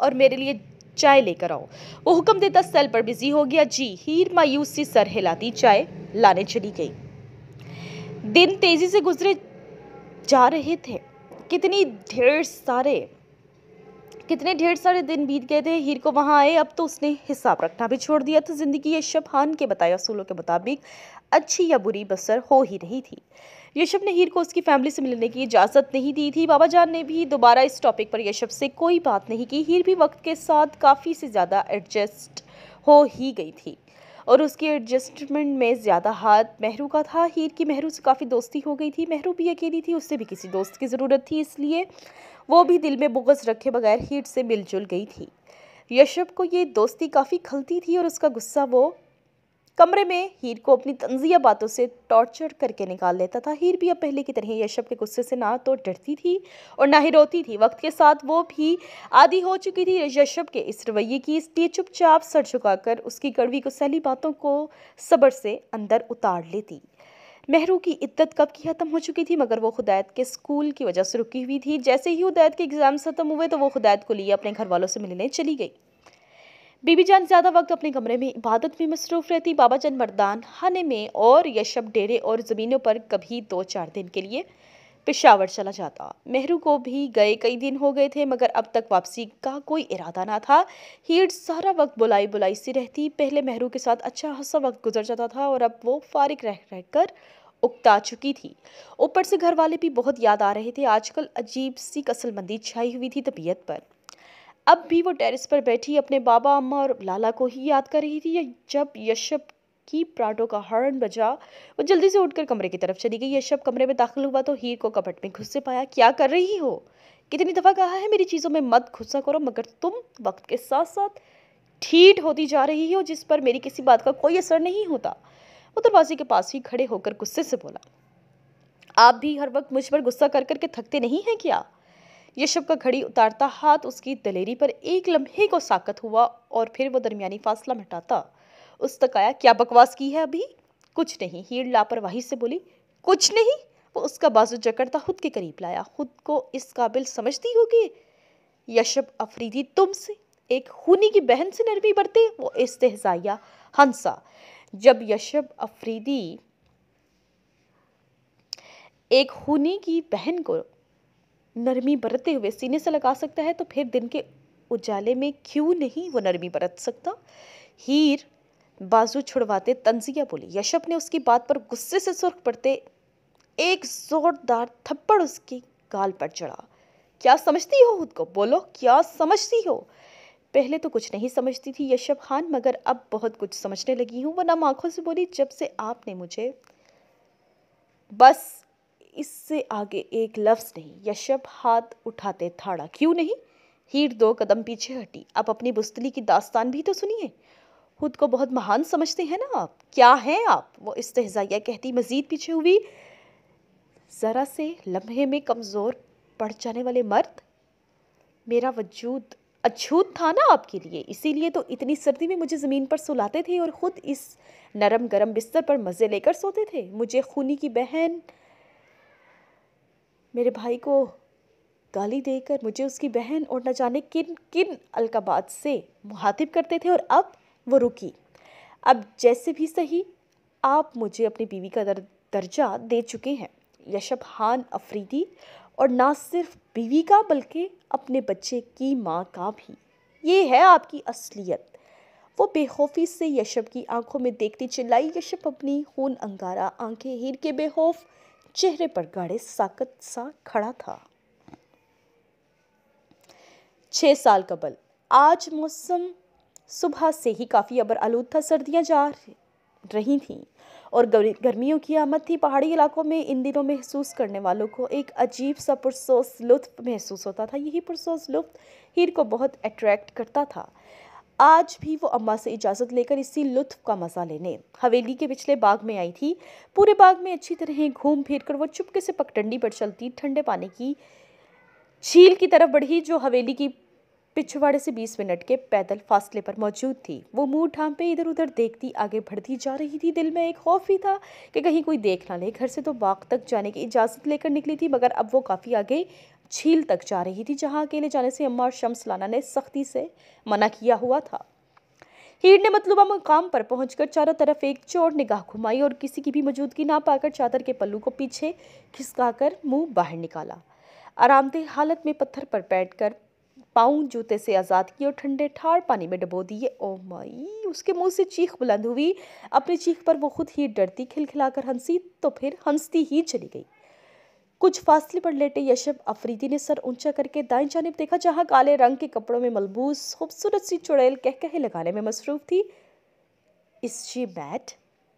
और मेरे लिए चाय लेकर आओ वो हुक्म देता सेल पर बिजी हो गया जी हीर मायूस सी सर हिलाती चाय लाने चली गई दिन तेज़ी से गुजरे जा रहे थे कितनी ढेर सारे कितने ढेर सारे दिन बीत गए थे हीर को वहाँ आए अब तो उसने हिसाब रखना भी छोड़ दिया था ज़िंदगी ये शब हान के बताए असूलों के मुताबिक अच्छी या बुरी बसर हो ही रही थी यशप ने हीर को उसकी फैमिली से मिलने की इजाज़त नहीं दी थी बाबा जान ने भी दोबारा इस टॉपिक पर यशप से कोई बात नहीं की हीर भी वक्त के साथ काफ़ी से ज़्यादा एडजस्ट हो ही गई थी और उसकी एडजस्टमेंट में ज़्यादा हाथ महरू का था हीर की महरू से काफ़ी दोस्ती हो गई थी महरू भी अकेली थी उससे भी किसी दोस्त की ज़रूरत थी इसलिए वो भी दिल में बुगस रखे बगैर हीर से मिलजुल गई थी यशप को ये दोस्ती काफ़ी खलती थी और उसका गुस्सा वो कमरे में हीर को अपनी तंजिया बातों से टॉर्चर करके निकाल लेता था हीर भी अब पहले की तरह यशप के गुस्से से ना तो डरती थी और ना ही रोती थी वक्त के साथ वो भी आदि हो चुकी थी यशप के इस रवैये की इसलिए चुपचाप सर झुकाकर उसकी कड़वी गुस्सैली बातों को सब्र से अंदर उतार लेती मेहरू की इद्दत कब की ख़त्म हो चुकी थी मगर वो खुदायत के स्कूल की वजह से रुकी हुई थी जैसे ही उदैत के एग्ज़ाम्स ख़त्म हुए तो वो खुदायत को लिए अपने घर वालों से मिलने चली गई बीबी जान ज़्यादा वक्त अपने कमरे में इबादत में मसरूफ़ रहती बाबा जान मरदान हने में और यशब डेरे और ज़मीनों पर कभी दो चार दिन के लिए पेशावर चला जाता मेहरू को भी गए कई दिन हो गए थे मगर अब तक वापसी का कोई इरादा ना था हीट सारा वक्त बुलाई बुलाई सी रहती पहले मेहरू के साथ अच्छा खासा वक्त गुजर जाता था और अब वो फारिक रह रह कर उकता चुकी थी ऊपर से घर वाले भी बहुत याद आ रहे थे आजकल अजीब सी कसलमंदी छाई हुई थी तबीयत पर अब भी वो टेरेस पर बैठी अपने बाबा अम्मा और लाला को ही याद कर रही थी जब यशप की प्राडो का हॉर्न बजा वो जल्दी से उठकर कमरे की तरफ चली गई यशप कमरे में दाखिल हुआ तो हीर को कपट में घुस से पाया क्या कर रही हो कितनी दफ़ा कहा है मेरी चीज़ों में मत गुस्सा करो मगर तुम वक्त के साथ साथ ठीक होती जा रही हो जिस पर मेरी किसी बात का कोई असर नहीं होता वो दरवाजे के पास ही खड़े होकर गुस्से से बोला आप भी हर वक्त मुझ पर गुस्सा कर करके थकते नहीं हैं क्या ये शब का घड़ी उतारता हाथ उसकी दलेरी पर एक लम्हे को साकत हुआ और फिर वो दरमियानी फासला मिटाता उस तक आया क्या बकवास की है अभी कुछ नहीं हीर लापरवाही से बोली कुछ नहीं वो उसका बाजू जकड़ता खुद के करीब लाया खुद को इस काबिल समझती होगी यशब अफरीदी तुमसे एक खूनी की बहन से नरमी बरते वो इस्तेजाया हंसा जब यशब अफरीदी एक खूनी की बहन को नरमी बरतते हुए सीने से लगा सकता है तो फिर दिन के उजाले में क्यों नहीं वो नरमी बरत सकता हीर बाजू छुड़वाते तंजिया बोली यशप ने उसकी बात पर गुस्से से सुर्ख पड़ते एक जोरदार थप्पड़ उसकी गाल पर चढ़ा क्या समझती हो खुद को बोलो क्या समझती हो पहले तो कुछ नहीं समझती थी यशप खान मगर अब बहुत कुछ समझने लगी हूँ वो नम आँखों से बोली जब से आपने मुझे बस इससे आगे एक लफ्ज़ नहीं यशब हाथ उठाते थाड़ा क्यों नहीं हीर दो कदम पीछे हटी आप अपनी बुस्तली की दास्तान भी तो सुनिए खुद को बहुत महान समझते हैं ना आप क्या हैं आप वो तहजाइया कहती मज़ीद पीछे हुई ज़रा से लम्हे में कमज़ोर पड़ जाने वाले मर्द मेरा वजूद अछूत था ना आपके लिए इसीलिए तो इतनी सर्दी में मुझे ज़मीन पर सुलाते थे और ख़ुद इस नरम गरम बिस्तर पर मज़े लेकर सोते थे मुझे खूनी की बहन मेरे भाई को गाली देकर मुझे उसकी बहन और न जाने किन किन अलकाबाद से मुहातिब करते थे और अब वो रुकी अब जैसे भी सही आप मुझे अपनी बीवी का दर, दर्जा दे चुके हैं यशब खान अफरीदी और ना सिर्फ बीवी का बल्कि अपने बच्चे की माँ का भी ये है आपकी असलियत वो बेखौफी से यशब की आंखों में देखती चिल्लाई यशब अपनी खून अंगारा आंखें हीर के बेखौफ चेहरे पर गाढ़े साकत सा खड़ा था छह साल कबल आज मौसम सुबह से ही काफ़ी अबर आलूद था सर्दियां जा रही थीं और गर्मियों की आमद थी पहाड़ी इलाकों में इन दिनों महसूस करने वालों को एक अजीब सा पुरसोस लुत्फ महसूस होता था यही पुरसोस लुत्फ हीर को बहुत अट्रैक्ट करता था आज भी वो अम्मा से इजाज़त लेकर इसी लुत्फ का मज़ा लेने हवेली के पिछले बाग में आई थी पूरे बाग में अच्छी तरह घूम फिर कर वो चुपके से पगटंडी पर चलती ठंडे पानी की झील की तरफ बढ़ी जो हवेली की पिछवाड़े से बीस मिनट के पैदल फासले पर मौजूद थी वो मुंह ठाम पे इधर उधर देखती आगे बढ़ती जा रही थी दिल में एक खौफ ही था कि कहीं कोई देख ना ले घर से तो बाग तक जाने की इजाज़त लेकर निकली थी मगर अब वो काफ़ी आगे झील तक जा रही थी जहां अकेले जाने से अम्मा और शम्स लाना ने सख्ती से मना किया हुआ था हीर ने मतलूबा मकाम पर पहुंचकर चारों तरफ एक चोर निगाह घुमाई और किसी की भी मौजूदगी ना पाकर चादर के पल्लू को पीछे खिसकाकर मुंह बाहर निकाला आरामदेह हालत में पत्थर पर बैठकर पाऊँ जूते से आज़ाद किए और ठंडे ठार पानी में डबो दिए ओ माई उसके मुंह से चीख बुलंद हुई अपनी चीख पर वो खुद ही डरती खिलखिलाकर हंसी तो फिर हंसती ही चली गई कुछ फासले पर लेटे यशब अफरीदी ने सर ऊंचा करके दाएं जानब देखा जहां काले रंग के कपड़ों में मलबूस खूबसूरत सी चुड़ैल कह कहे लगाने में मसरूफ थी इस शी बैट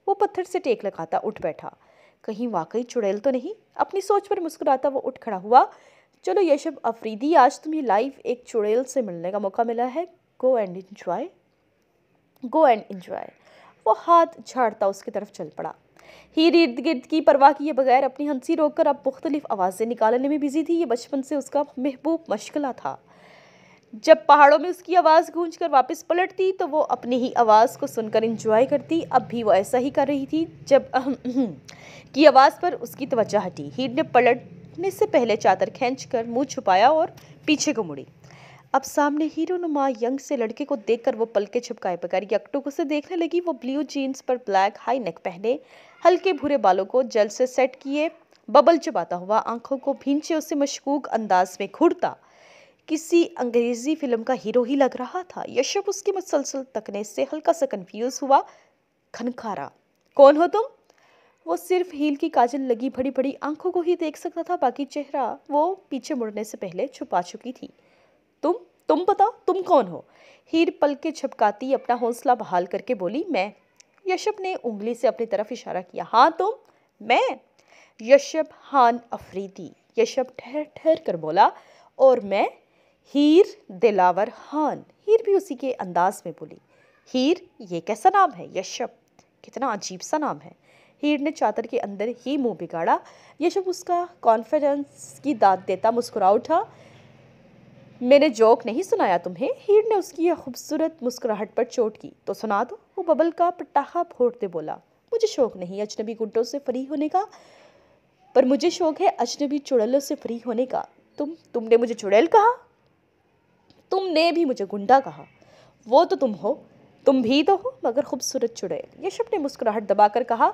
वो पत्थर से टेक लगाता उठ बैठा कहीं वाकई चुड़ैल तो नहीं अपनी सोच पर मुस्कुराता वो उठ खड़ा हुआ चलो यशब अफरीदी आज तुम्हें लाइव एक चुड़ैल से मिलने का मौका मिला है go and enjoy go and enjoy वो हाथ झाड़ता उसकी तरफ चल पड़ा हीर इर्द गिर्द की परवाह किए बगैर अपनी हंसी रोक कर अब मुख्तलिफ आवाज़ें निकालने में बिजी थी ये बचपन से उसका महबूब मशगला था जब पहाड़ों में उसकी आवाज़ गूंज कर वापस पलटती तो वो अपनी ही आवाज़ को सुनकर इंजॉय करती अब भी वो ऐसा ही कर रही थी जब की आवाज़ पर उसकी तवज्जा हटी हीर ने पलटने से पहले चादर खींच कर मुँह छुपाया और पीछे को मुड़ी अब सामने हीरो नुमा यंग से लड़के को देखकर वो पलके छिपकाए बगैर यकटुक उसे देखने लगी वो ब्लू जीन्स पर ब्लैक हाई नेक पहने हल्के भूरे बालों को जल से सेट किए बबल चबाता हुआ आंखों को भींचे उसे मशकूक अंदाज में घूरता किसी अंग्रेजी फिल्म का हीरो ही लग रहा था यशप उसकी मुसलसल तकने से हल्का सा कंफ्यूज हुआ खनखारा कौन हो तुम वो सिर्फ हील की काजल लगी बड़ी बड़ी आंखों को ही देख सकता था बाकी चेहरा वो पीछे मुड़ने से पहले छुपा चुकी थी तुम बताओ तुम कौन हो हीर पल के छपकाती अपना हौसला बहाल करके बोली मैं यशप ने उंगली से अपनी तरफ इशारा किया हाँ तुम मैं यशप हान अफरीदी यशप ठहर ठहर कर बोला और मैं हीर दिलावर हान हीर भी उसी के अंदाज में बोली हीर ये कैसा नाम है यशप कितना अजीब सा नाम है हीर ने चादर के अंदर ही मुंह बिगाड़ा यशप उसका कॉन्फिडेंस की दाद देता मुस्कुरा उठा मैंने जोक नहीं सुनाया तुम्हें हीर ने उसकी यह खूबसूरत मुस्कुराहट पर चोट की तो सुना दो वो बबल का पटाखा फोड़ते बोला मुझे शौक नहीं अजनबी गुंडों से फ्री होने का पर मुझे शौक है अजनबी चुड़ैलों से फ्री होने का तुम तुमने मुझे चुड़ैल कहा तुमने भी मुझे गुंडा कहा वो तो तुम हो तुम भी तो हो मगर खूबसूरत चुड़ैल यशप ने मुस्कुराहट दबाकर कहा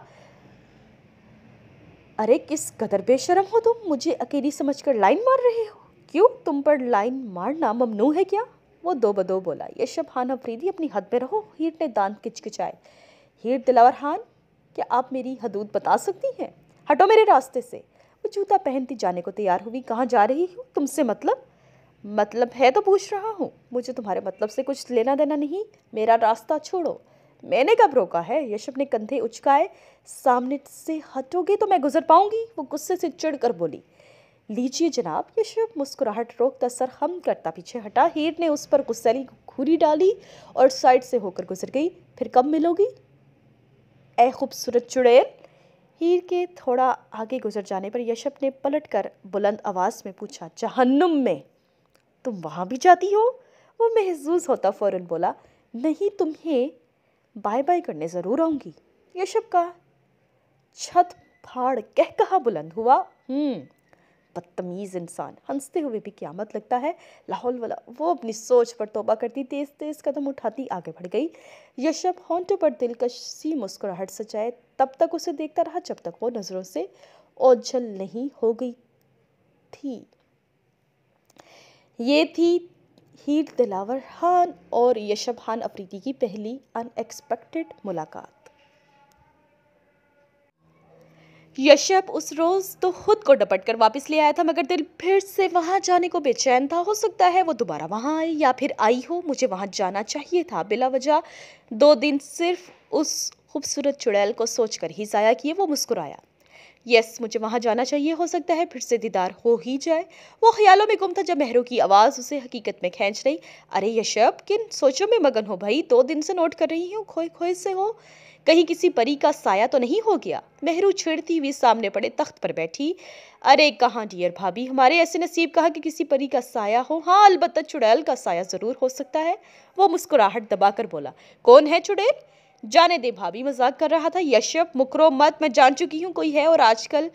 अरे किस कदर बेशरम हो तुम मुझे अकेली समझकर लाइन मार रहे हो क्यों तुम पर लाइन मारना ममनू है क्या वो दो बदो बोला ये शब हान अफरीदी अपनी हद में रहो हीर ने दांत किचकिचाए हीर दिलावर हान क्या आप मेरी हदूद बता सकती हैं हटो मेरे रास्ते से वो जूता पहनती जाने को तैयार हुई कहाँ जा रही हूँ तुमसे मतलब मतलब है तो पूछ रहा हूँ मुझे तुम्हारे मतलब से कुछ लेना देना नहीं मेरा रास्ता छोड़ो मैंने कब रोका है यशप ने कंधे उचकाए सामने से हटोगे तो मैं गुजर पाऊंगी वो गुस्से से चिड़ कर बोली लीजिए जनाब ये शिव मुस्कुराहट रोकता सर हम करता पीछे हटा हीर ने उस पर गुस्सैली घूरी डाली और साइड से होकर गुजर गई फिर कब मिलोगी ए खूबसूरत चुड़ैल हीर के थोड़ा आगे गुजर जाने पर यशप ने पलट कर बुलंद आवाज़ में पूछा जहन्नुम में तुम वहाँ भी जाती हो वो महजूज होता फ़ौरन बोला नहीं तुम्हें बाय बाय करने ज़रूर आऊँगी यशप का छत फाड़ कह कहा बुलंद हुआ हम्म बदतमीज़ इंसान हंसते हुए भी क्यामत लगता है लाहौल वाला वो अपनी सोच पर तोबा करती तेज़ तेज़ कदम उठाती आगे बढ़ गई यशप शब होंटों पर दिलकश सी मुस्कुराहट सजाए तब तक उसे देखता रहा जब तक वो नज़रों से ओझल नहीं हो गई थी ये थी हीर दिलावर खान और यशब खान अफरीदी की पहली अनएक्सपेक्टेड मुलाकात यशप उस रोज़ तो खुद को डपट कर वापस ले आया था मगर दिल फिर से वहाँ जाने को बेचैन था हो सकता है वो दोबारा वहाँ आए या फिर आई हो मुझे वहाँ जाना चाहिए था बिला वजह दो दिन सिर्फ उस खूबसूरत चुड़ैल को सोच कर ही ज़ाया किए वो मुस्कुराया यस मुझे वहाँ जाना चाहिए हो सकता है फिर से दीदार हो ही जाए वो ख्यालों में गुम था जब मेहरू की आवाज़ उसे हकीकत में खींच रही अरे यशप किन सोचों में मगन हो भाई दो दिन से नोट कर रही हूँ खोए खोए से हो कहीं किसी परी का साया तो नहीं हो गया मेहरू छेड़ती हुई सामने पड़े तख्त पर बैठी अरे कहाँ डियर भाभी हमारे ऐसे नसीब कहा कि किसी परी का साया हो हाँ अलबत्त चुड़ैल का साया ज़रूर हो सकता है वो मुस्कुराहट दबाकर बोला कौन है चुड़ैल जाने दे भाभी मजाक कर रहा था यशप मुकरो मत मैं जान चुकी हूँ कोई है और आजकल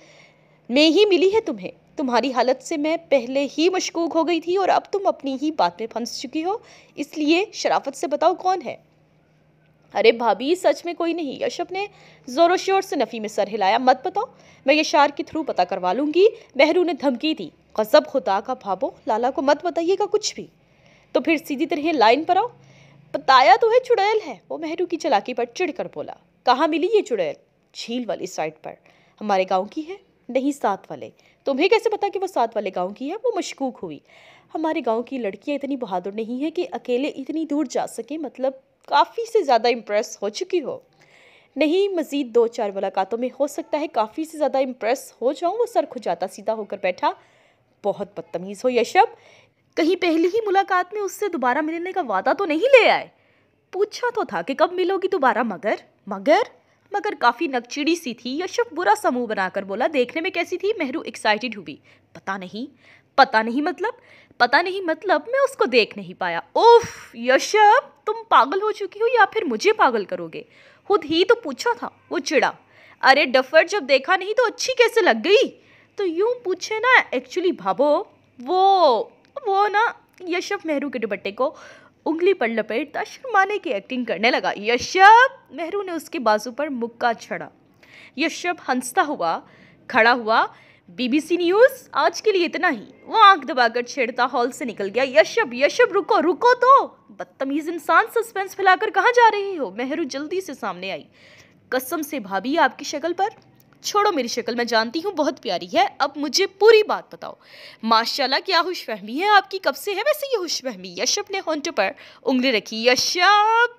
में ही मिली है तुम्हें तुम्हारी हालत से मैं पहले ही मशकूक हो गई थी और अब तुम अपनी ही बात में फंस चुकी हो इसलिए शराफत से बताओ कौन है अरे भाभी सच में कोई नहीं यशप ने जोरों शोर से नफ़ी में सर हिलाया मत बताओ मैं यशार के थ्रू पता करवा लूँगी बहरू ने धमकी दी गज़ब खुदा का भाबो लाला को मत बताइएगा कुछ भी तो फिर सीधी तरह लाइन पर आओ बताया तो है चुड़ैल है वो मेहरू की चलाकी पर कर बोला कहाँ मिली ये चुड़ैल झील वाली साइड पर हमारे गांव की है नहीं सात वाले तुम्हें कैसे पता कि वो सात वाले गांव की है वो मशकूक हुई हमारे गांव की लड़कियां इतनी बहादुर नहीं है कि अकेले इतनी दूर जा सकें मतलब काफ़ी से ज़्यादा इम्प्रेस हो चुकी हो नहीं मज़ीद दो चार मुलाकातों में हो सकता है काफ़ी से ज़्यादा इम्प्रेस हो जाऊँ वो सर खुजाता सीधा होकर बैठा बहुत बदतमीज़ हो यशब कहीं पहली ही मुलाकात में उससे दोबारा मिलने का वादा तो नहीं ले आए पूछा तो था कि कब मिलोगी दोबारा मगर मगर मगर काफ़ी नकचिड़ी सी थी यशव बुरा समूह बनाकर बोला देखने में कैसी थी मेहरू एक्साइटेड हुई पता नहीं पता नहीं मतलब पता नहीं मतलब मैं उसको देख नहीं पाया ओफ यशव तुम पागल हो चुकी हो या फिर मुझे पागल करोगे खुद ही तो पूछा था वो चिड़ा अरे डफर जब देखा नहीं तो अच्छी कैसे लग गई तो यूं पूछे ना एक्चुअली भाबो वो वो ना यशव मेहरू के दुपट्टे को उंगली पर लपेटता शर्माने की एक्टिंग करने लगा यशप मेहरू ने उसके बाजू पर मुक्का छड़ा यशप हंसता हुआ खड़ा हुआ बीबीसी न्यूज़ आज के लिए इतना ही वो आंख दबाकर छेड़ता हॉल से निकल गया यशप यशप रुको रुको तो बदतमीज इंसान सस्पेंस फैलाकर कहाँ जा रही हो मेहरू जल्दी से सामने आई कसम से भाभी आपकी शक्ल पर छोड़ो मेरी शक्ल मैं जानती हूँ बहुत प्यारी है अब मुझे पूरी बात बताओ माशाल्लाह क्या खुश फहमी है आपकी कब से है वैसे ये खुश फहमी यशब ने होंट पर उंगली रखी यशब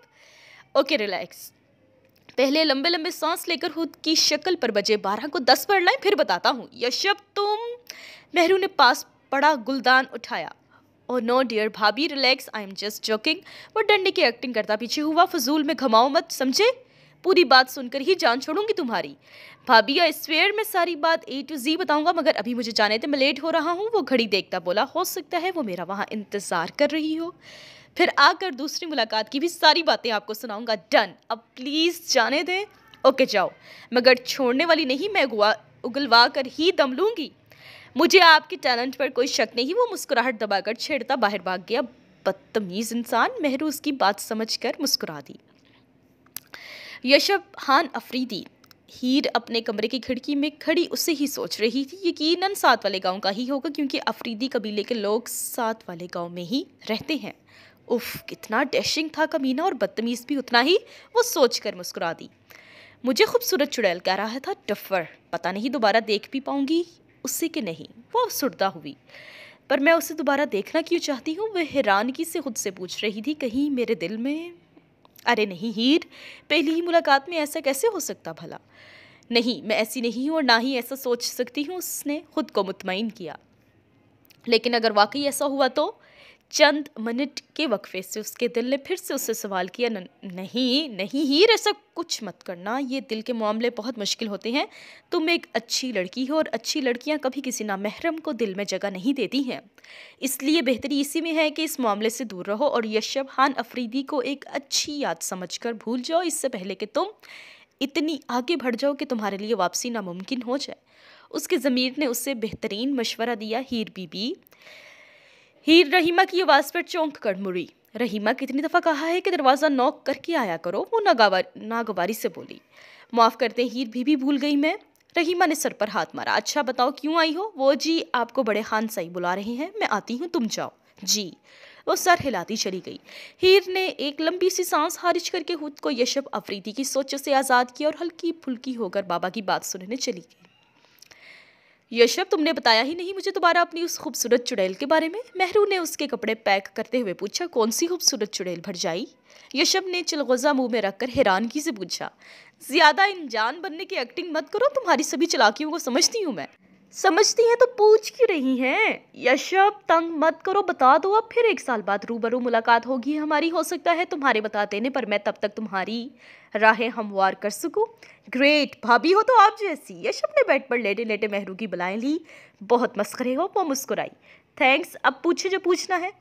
ओके रिलैक्स पहले लंबे लंबे सांस लेकर खुद की शक्ल पर बजे बारह को दस पर लाएं फिर बताता हूँ यशप तुम मेहरू ने पास पड़ा गुलदान उठाया ओ नो डियर भाभी relax I am just joking वो डंडे की एक्टिंग करता पीछे हुआ फजूल में घमाओ मत समझे पूरी बात सुनकर ही जान छोड़ूंगी तुम्हारी भाभी इस फेयर मैं सारी बात ए टू जी बताऊंगा मगर अभी मुझे जाने थे मैं लेट हो रहा हूँ वो घड़ी देखता बोला हो सकता है वो मेरा वहाँ इंतज़ार कर रही हो फिर आकर दूसरी मुलाकात की भी सारी बातें आपको सुनाऊंगा डन अब प्लीज़ जाने दें ओके जाओ मगर छोड़ने वाली नहीं मैं गुआ उगलवा कर ही दम लूँगी मुझे आपके टैलेंट पर कोई शक नहीं वो मुस्कुराहट दबाकर छेड़ता बाहर भाग गया बदतमीज़ इंसान मेहरू उसकी बात समझ कर मुस्कुरा दी यशब हान अफरीदी हीर अपने कमरे की खिड़की में खड़ी उसे ही सोच रही थी यकीनन सात वाले गांव का ही होगा क्योंकि अफरीदी कबीले के लोग सात वाले गांव में ही रहते हैं उफ कितना डैशिंग था कमीना और बदतमीज़ भी उतना ही वो सोच कर मुस्कुरा दी मुझे खूबसूरत चुड़ैल कह रहा था टफर पता नहीं दोबारा देख भी पाऊंगी उससे कि नहीं वो सुरदा हुई पर मैं उसे दोबारा देखना क्यों चाहती हूँ वह हैरानगी से खुद से पूछ रही थी कहीं मेरे दिल में अरे नहीं हीर पहली ही मुलाकात में ऐसा कैसे हो सकता भला नहीं मैं ऐसी नहीं हूँ और ना ही ऐसा सोच सकती हूँ उसने खुद को मुतमिन किया लेकिन अगर वाकई ऐसा हुआ तो चंद मिनट के वक्फे से उसके दिल ने फिर से उससे सवाल किया न, नहीं नहीं हीर ऐसा कुछ मत करना ये दिल के मामले बहुत मुश्किल होते हैं तुम एक अच्छी लड़की हो और अच्छी लड़कियां कभी किसी नामहरम को दिल में जगह नहीं देती हैं इसलिए बेहतरी इसी में है कि इस मामले से दूर रहो और यशब खान अफरीदी को एक अच्छी याद समझ भूल जाओ इससे पहले कि तुम इतनी आगे बढ़ जाओ कि तुम्हारे लिए वापसी नामुमकिन हो जाए उसके ज़मीर ने उससे बेहतरीन मशवरा दिया हीर बीबी हीर रहीमा की आवाज़ पर चौंक कर मुड़ी रहीमा कितनी दफ़ा कहा है कि दरवाज़ा नॉक करके आया करो वो नागावार नागवारी से बोली माफ़ करते हीर भी भी भूल गई मैं रहीमा ने सर पर हाथ मारा अच्छा बताओ क्यों आई हो वो जी आपको बड़े खान साई बुला रहे हैं मैं आती हूँ तुम जाओ जी वो सर हिलाती चली गई हीर ने एक लंबी सी सांस खारिज करके खुद को यशप अफरीदी की सोचों से आज़ाद किया और हल्की फुल्की होकर बाबा की बात सुनने चली गई यशरफ तुमने बताया ही नहीं मुझे दोबारा अपनी उस खूबसूरत चुड़ैल के बारे में मेहरू ने उसके कपड़े पैक करते हुए पूछा कौन सी खूबसूरत चुड़ैल भर जाई यशब ने चिलगोजा मुंह में रखकर हैरानगी से पूछा ज्यादा इंजान बनने की एक्टिंग मत करो तुम्हारी सभी चलाकियों को समझती हूँ मैं समझती हैं तो पूछ क्यों रही हैं यशप तंग मत करो बता दो अब फिर एक साल बाद रूबरू मुलाकात होगी हमारी हो सकता है तुम्हारे बता देने पर मैं तब तक तुम्हारी राहें हमवार कर सकूँ ग्रेट भाभी हो तो आप जैसी यश ने बेड पर लेटे लेटे महरू की बलाएं ली बहुत मस्करे हो वो मुस्कुराई थैंक्स अब पूछे जो पूछना है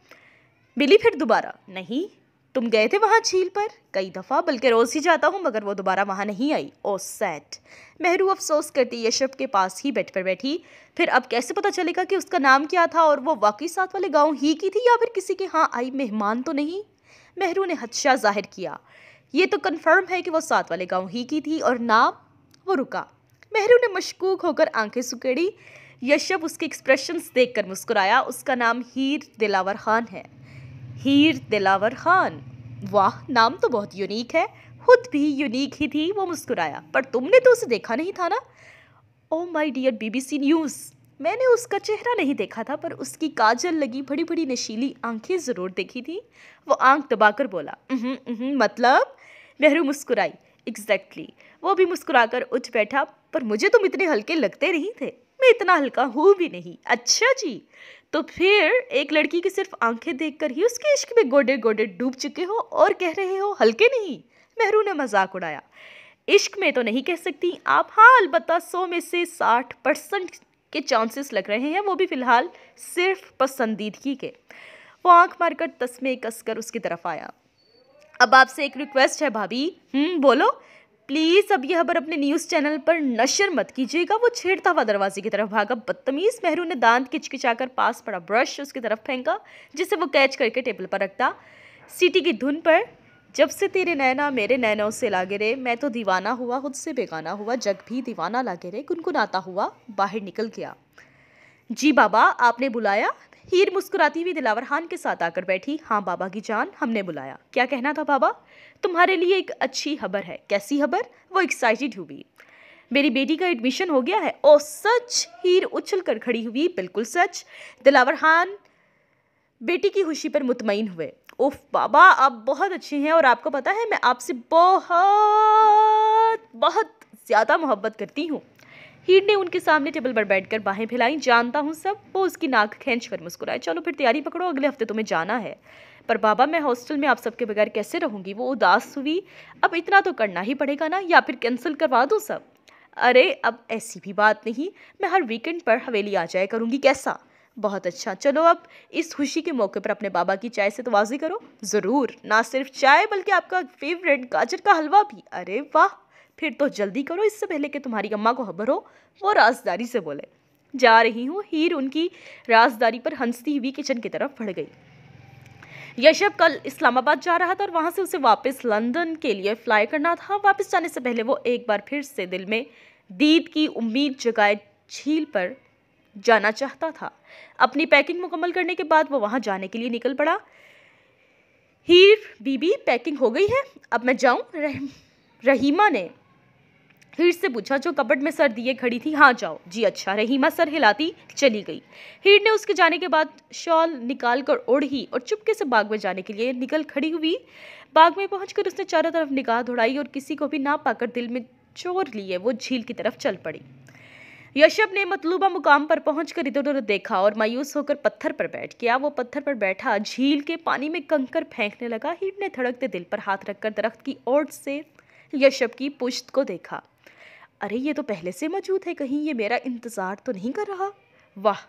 मिली फिर दोबारा नहीं तुम गए थे वहाँ झील पर कई दफ़ा बल्कि रोज़ ही जाता हूँ मगर वो दोबारा वहाँ नहीं आई ओ oh, सैट मेहरू अफसोस करती यशप के पास ही बेड पर बैठी फिर अब कैसे पता चलेगा कि उसका नाम क्या था और वो वाकई साथ वाले गांव ही की थी या फिर किसी के हाँ आई मेहमान तो नहीं मेहरू ने हदशा जाहिर किया ये तो कन्फर्म है कि वो साथ वाले गाँव ही की थी और नाम वो रुका मेहरू ने मशकूक होकर आंखें सुकेड़ी यशप उसके एक्सप्रेशंस देखकर मुस्कुराया उसका नाम हीर दिलावर खान है हीर दिलावर खान वाह नाम तो बहुत यूनिक है खुद भी यूनिक ही थी वो मुस्कुराया पर तुमने तो उसे देखा नहीं था ना oh my dear BBC news मैंने उसका चेहरा नहीं देखा था पर उसकी काजल लगी बड़ी बड़ी नशीली आंखें ज़रूर देखी थी वो आंख दबाकर बोला मतलब नेहरू मुस्कुराई एग्जैक्टली exactly. वो भी मुस्कुराकर उठ बैठा पर मुझे तुम इतने हल्के लगते नहीं थे मैं इतना हल्का हूँ भी नहीं अच्छा जी तो फिर एक लड़की की सिर्फ आंखें देखकर ही उसके इश्क में गोडे गोडे डूब चुके हो और कह रहे हो हल्के नहीं मेहरू ने मजाक उड़ाया इश्क में तो नहीं कह सकती आप हाँ अलबत् सौ में से साठ परसेंट के चांसेस लग रहे हैं वो भी फ़िलहाल सिर्फ पसंदीदगी के वो आंख मारकर तस्मे कसकर उसकी तरफ आया अब आपसे एक रिक्वेस्ट है भाभी हम्म, बोलो प्लीज़ अब यह खबर अपने न्यूज़ चैनल पर नशर मत कीजिएगा वो छेड़ता हुआ दरवाजे की तरफ भागा बदतमीज़ मेहरू ने दांत किचकिचाकर पास पड़ा ब्रश उसकी तरफ फेंका जिसे वो कैच करके टेबल पर रखता सीटी की धुन पर जब से तेरे नैना मेरे नैनों से लागे रे मैं तो दीवाना हुआ खुद से बेगाना हुआ जग भी दीवाना लागे रे गुनगुनाता हुआ बाहर निकल गया जी बाबा आपने बुलाया हीर मुस्कुराती हुई दिलावर खान के साथ आकर बैठी हाँ बाबा की जान हमने बुलाया क्या कहना था बाबा तुम्हारे लिए एक अच्छी खबर है कैसी खबर वो एक्साइटेड हुई मेरी बेटी का एडमिशन हो गया है ओ सच हीर उछल कर खड़ी हुई बिल्कुल सच दिलावर खान बेटी की खुशी पर मुतमिन हुए उफ बाबा आप बहुत अच्छे हैं और आपको पता है मैं आपसे बहुत बहुत ज़्यादा मोहब्बत करती हूँ हीड ने उनके सामने टेबल पर बैठकर बाहें फैलाई जानता हूँ सब वो उसकी नाक खींच कर मुस्कुराए चलो फिर तैयारी पकड़ो अगले हफ्ते तुम्हें जाना है पर बाबा मैं हॉस्टल में आप सबके बगैर कैसे रहूँगी वो उदास हुई अब इतना तो करना ही पड़ेगा ना या फिर कैंसिल करवा दो सब अरे अब ऐसी भी बात नहीं मैं हर वीकेंड पर हवेली आ जाया करूँगी कैसा बहुत अच्छा चलो अब इस खुशी के मौके पर अपने बाबा की चाय से तो करो ज़रूर ना सिर्फ चाय बल्कि आपका फेवरेट गाजर का हलवा भी अरे वाह फिर तो जल्दी करो इससे पहले कि तुम्हारी अम्मा को खबर हो वो राजदारी से बोले जा रही हूँ हीर उनकी राजदारी पर हंसती हुई किचन की तरफ बढ़ गई यशप कल इस्लामाबाद जा रहा था और वहाँ से उसे वापस लंदन के लिए फ्लाई करना था वापस जाने से पहले वो एक बार फिर से दिल में दीद की उम्मीद जगाए झील पर जाना चाहता था अपनी पैकिंग मुकम्मल करने के बाद वो वहाँ जाने के लिए निकल पड़ा हीर बीबी पैकिंग हो गई है अब मैं जाऊँ रह, रहीमा ने हीर से पूछा जो कपट में सर दिए खड़ी थी हाँ जाओ जी अच्छा रहीमा सर हिलाती चली गई हीर ने उसके जाने के बाद शॉल निकाल कर ओढ़ी और चुपके से बाग में जाने के लिए निकल खड़ी हुई बाग में पहुंचकर उसने चारों तरफ निगाह दौड़ाई और किसी को भी ना पाकर दिल में चोर लिए वो झील की तरफ चल पड़ी यशप ने मतलूबा मुकाम पर कर इधर उधर देखा और मायूस होकर पत्थर पर बैठ गया वो पत्थर पर बैठा झील के पानी में कंकर फेंकने लगा हीर ने धड़कते दिल पर हाथ रखकर दरख्त की ओर से यशप की पुश्त को देखा अरे ये तो पहले से मौजूद है कहीं ये मेरा इंतज़ार तो नहीं कर रहा वाह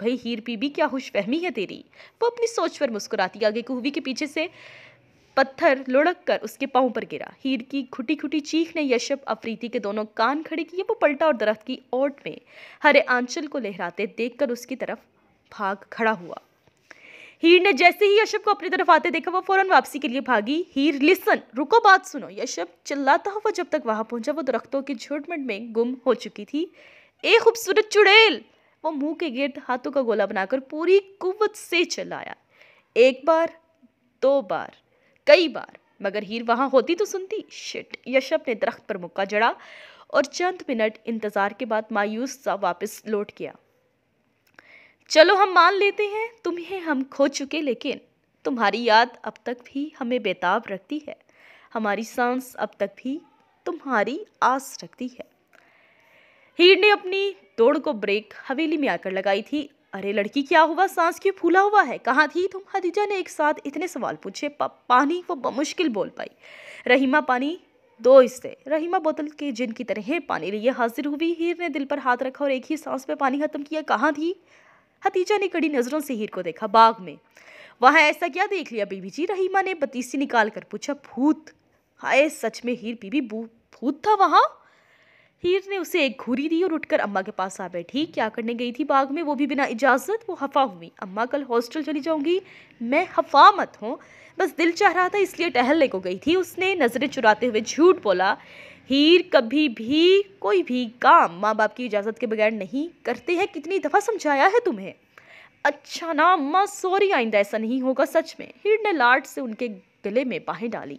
भाई हीर भी क्या खुशफहमी है तेरी वो अपनी सोच पर मुस्कुराती आगे कुहवी के पीछे से पत्थर लुढ़क कर उसके पाँव पर गिरा हीर की खुटी खुटी चीख ने यशप अफरीदी के दोनों कान खड़े किए वो पलटा और दरख्त की ओट में हरे आंचल को लहराते देखकर उसकी तरफ भाग खड़ा हुआ हीर ने जैसे ही यशप को अपनी तरफ आते देखा वो फौरन वापसी के लिए भागी हीर लिसन रुको बात सुनो यशप चिल्लाता हुआ जब तक वहां पहुंचा वो दरख्तों के झुटमट में गुम हो चुकी थी ए खूबसूरत चुड़ैल वो मुंह के गिर्द हाथों का गोला बनाकर पूरी कुवत से चलाया एक बार दो बार कई बार मगर हीर वहाँ होती तो सुनती शिट यशप ने दरख्त पर मुक्का जड़ा और चंद मिनट इंतज़ार के बाद मायूस सा वापस लौट गया चलो हम मान लेते हैं तुम्हें हम खो चुके लेकिन तुम्हारी याद अब तक भी हमें बेताब रखती है हमारी सांस अब तक भी तुम्हारी आस रखती है हीर ने अपनी दौड़ को ब्रेक हवेली में आकर लगाई थी अरे लड़की क्या हुआ सांस क्यों फूला हुआ है कहाँ थी तुम हदीजा ने एक साथ इतने सवाल पूछे पानी वो बमुश्किल बोल पाई रहीमा पानी दो हिस्से रहीमा बोतल के जिन की तरह पानी लिए हाजिर हुई हीर ने दिल पर हाथ रखा और एक ही सांस में पानी खत्म किया कहाँ थी हतीजा ने कड़ी नज़रों से हीर को देखा बाग में वहाँ ऐसा क्या देख लिया बीबी जी रहीमा ने बतीसी निकाल कर पूछा भूत हाय सच में हीर बीबी भूत था वहाँ हीर ने उसे एक घूरी दी और उठकर अम्मा के पास आ बैठी क्या करने गई थी बाग में वो भी बिना इजाज़त वो हफा हुई अम्मा कल हॉस्टल चली जाऊंगी मैं हफा मत हूँ बस दिल चाह रहा था इसलिए टहलने को गई थी उसने नज़रें चुराते हुए झूठ बोला हीर कभी भी कोई भी काम माँ बाप की इजाज़त के बगैर नहीं करते हैं कितनी दफ़ा समझाया है तुम्हें अच्छा ना अम्मा सॉरी आइंदा ऐसा नहीं होगा सच में हीर ने लाट से उनके गले में बाहें डाली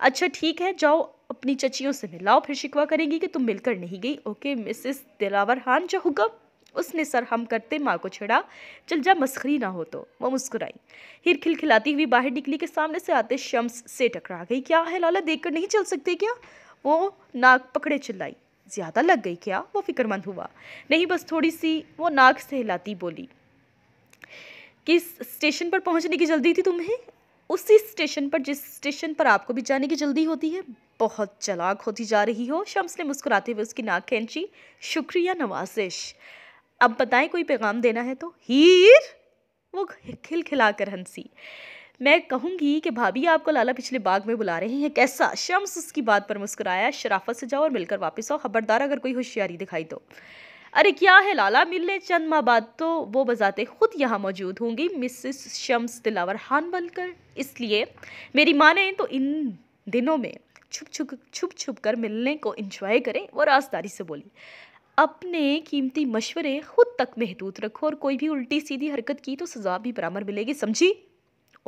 अच्छा ठीक है जाओ अपनी चचियों से मिलाओ फिर शिकवा करेंगी कि तुम मिलकर नहीं गई ओके मिसिस दिलावर हान जो हुक्म उसने सर हम करते माँ को छेड़ा चल जा मस्खरी ना हो तो वह मुस्कुराई हिर खिलखिलाती हुई बाहर निकली के सामने से आते शम्स से टकरा गई क्या है लाला देखकर नहीं चल सकते क्या वो नाक पकड़े चिल्लाई ज़्यादा लग गई क्या वो फिक्रमंद हुआ नहीं बस थोड़ी सी वो नाक सहलाती बोली किस स्टेशन पर पहुंचने की जल्दी थी तुम्हें उसी स्टेशन पर जिस स्टेशन पर आपको भी जाने की जल्दी होती है बहुत चलाक होती जा रही हो शम्स ने मुस्कुराते हुए उसकी नाक खींची शुक्रिया नवाजिश अब बताएं कोई पैगाम देना है तो हीर वो खिलखिला कर हंसी मैं कहूँगी कि भाभी आपको लाला पिछले बाग में बुला रहे हैं कैसा शम्स उसकी बात पर मुस्कुराया शराफत से जाओ और मिलकर वापस आओ खबरदार अगर कोई होशियारी दिखाई तो अरे क्या है लाला मिलने चंद माह बाद तो वो बजाते खुद यहाँ मौजूद होंगी मिसिस शम्स दिलावर हान बनकर इसलिए मेरी माँ ने तो इन दिनों में छुप छुप छुप छुप कर मिलने को इंजॉय करें वो राजदारी से बोली अपने कीमती मशवरे खुद तक महदूद रखो और कोई भी उल्टी सीधी हरकत की तो सज़ा भी बरामद मिलेगी समझी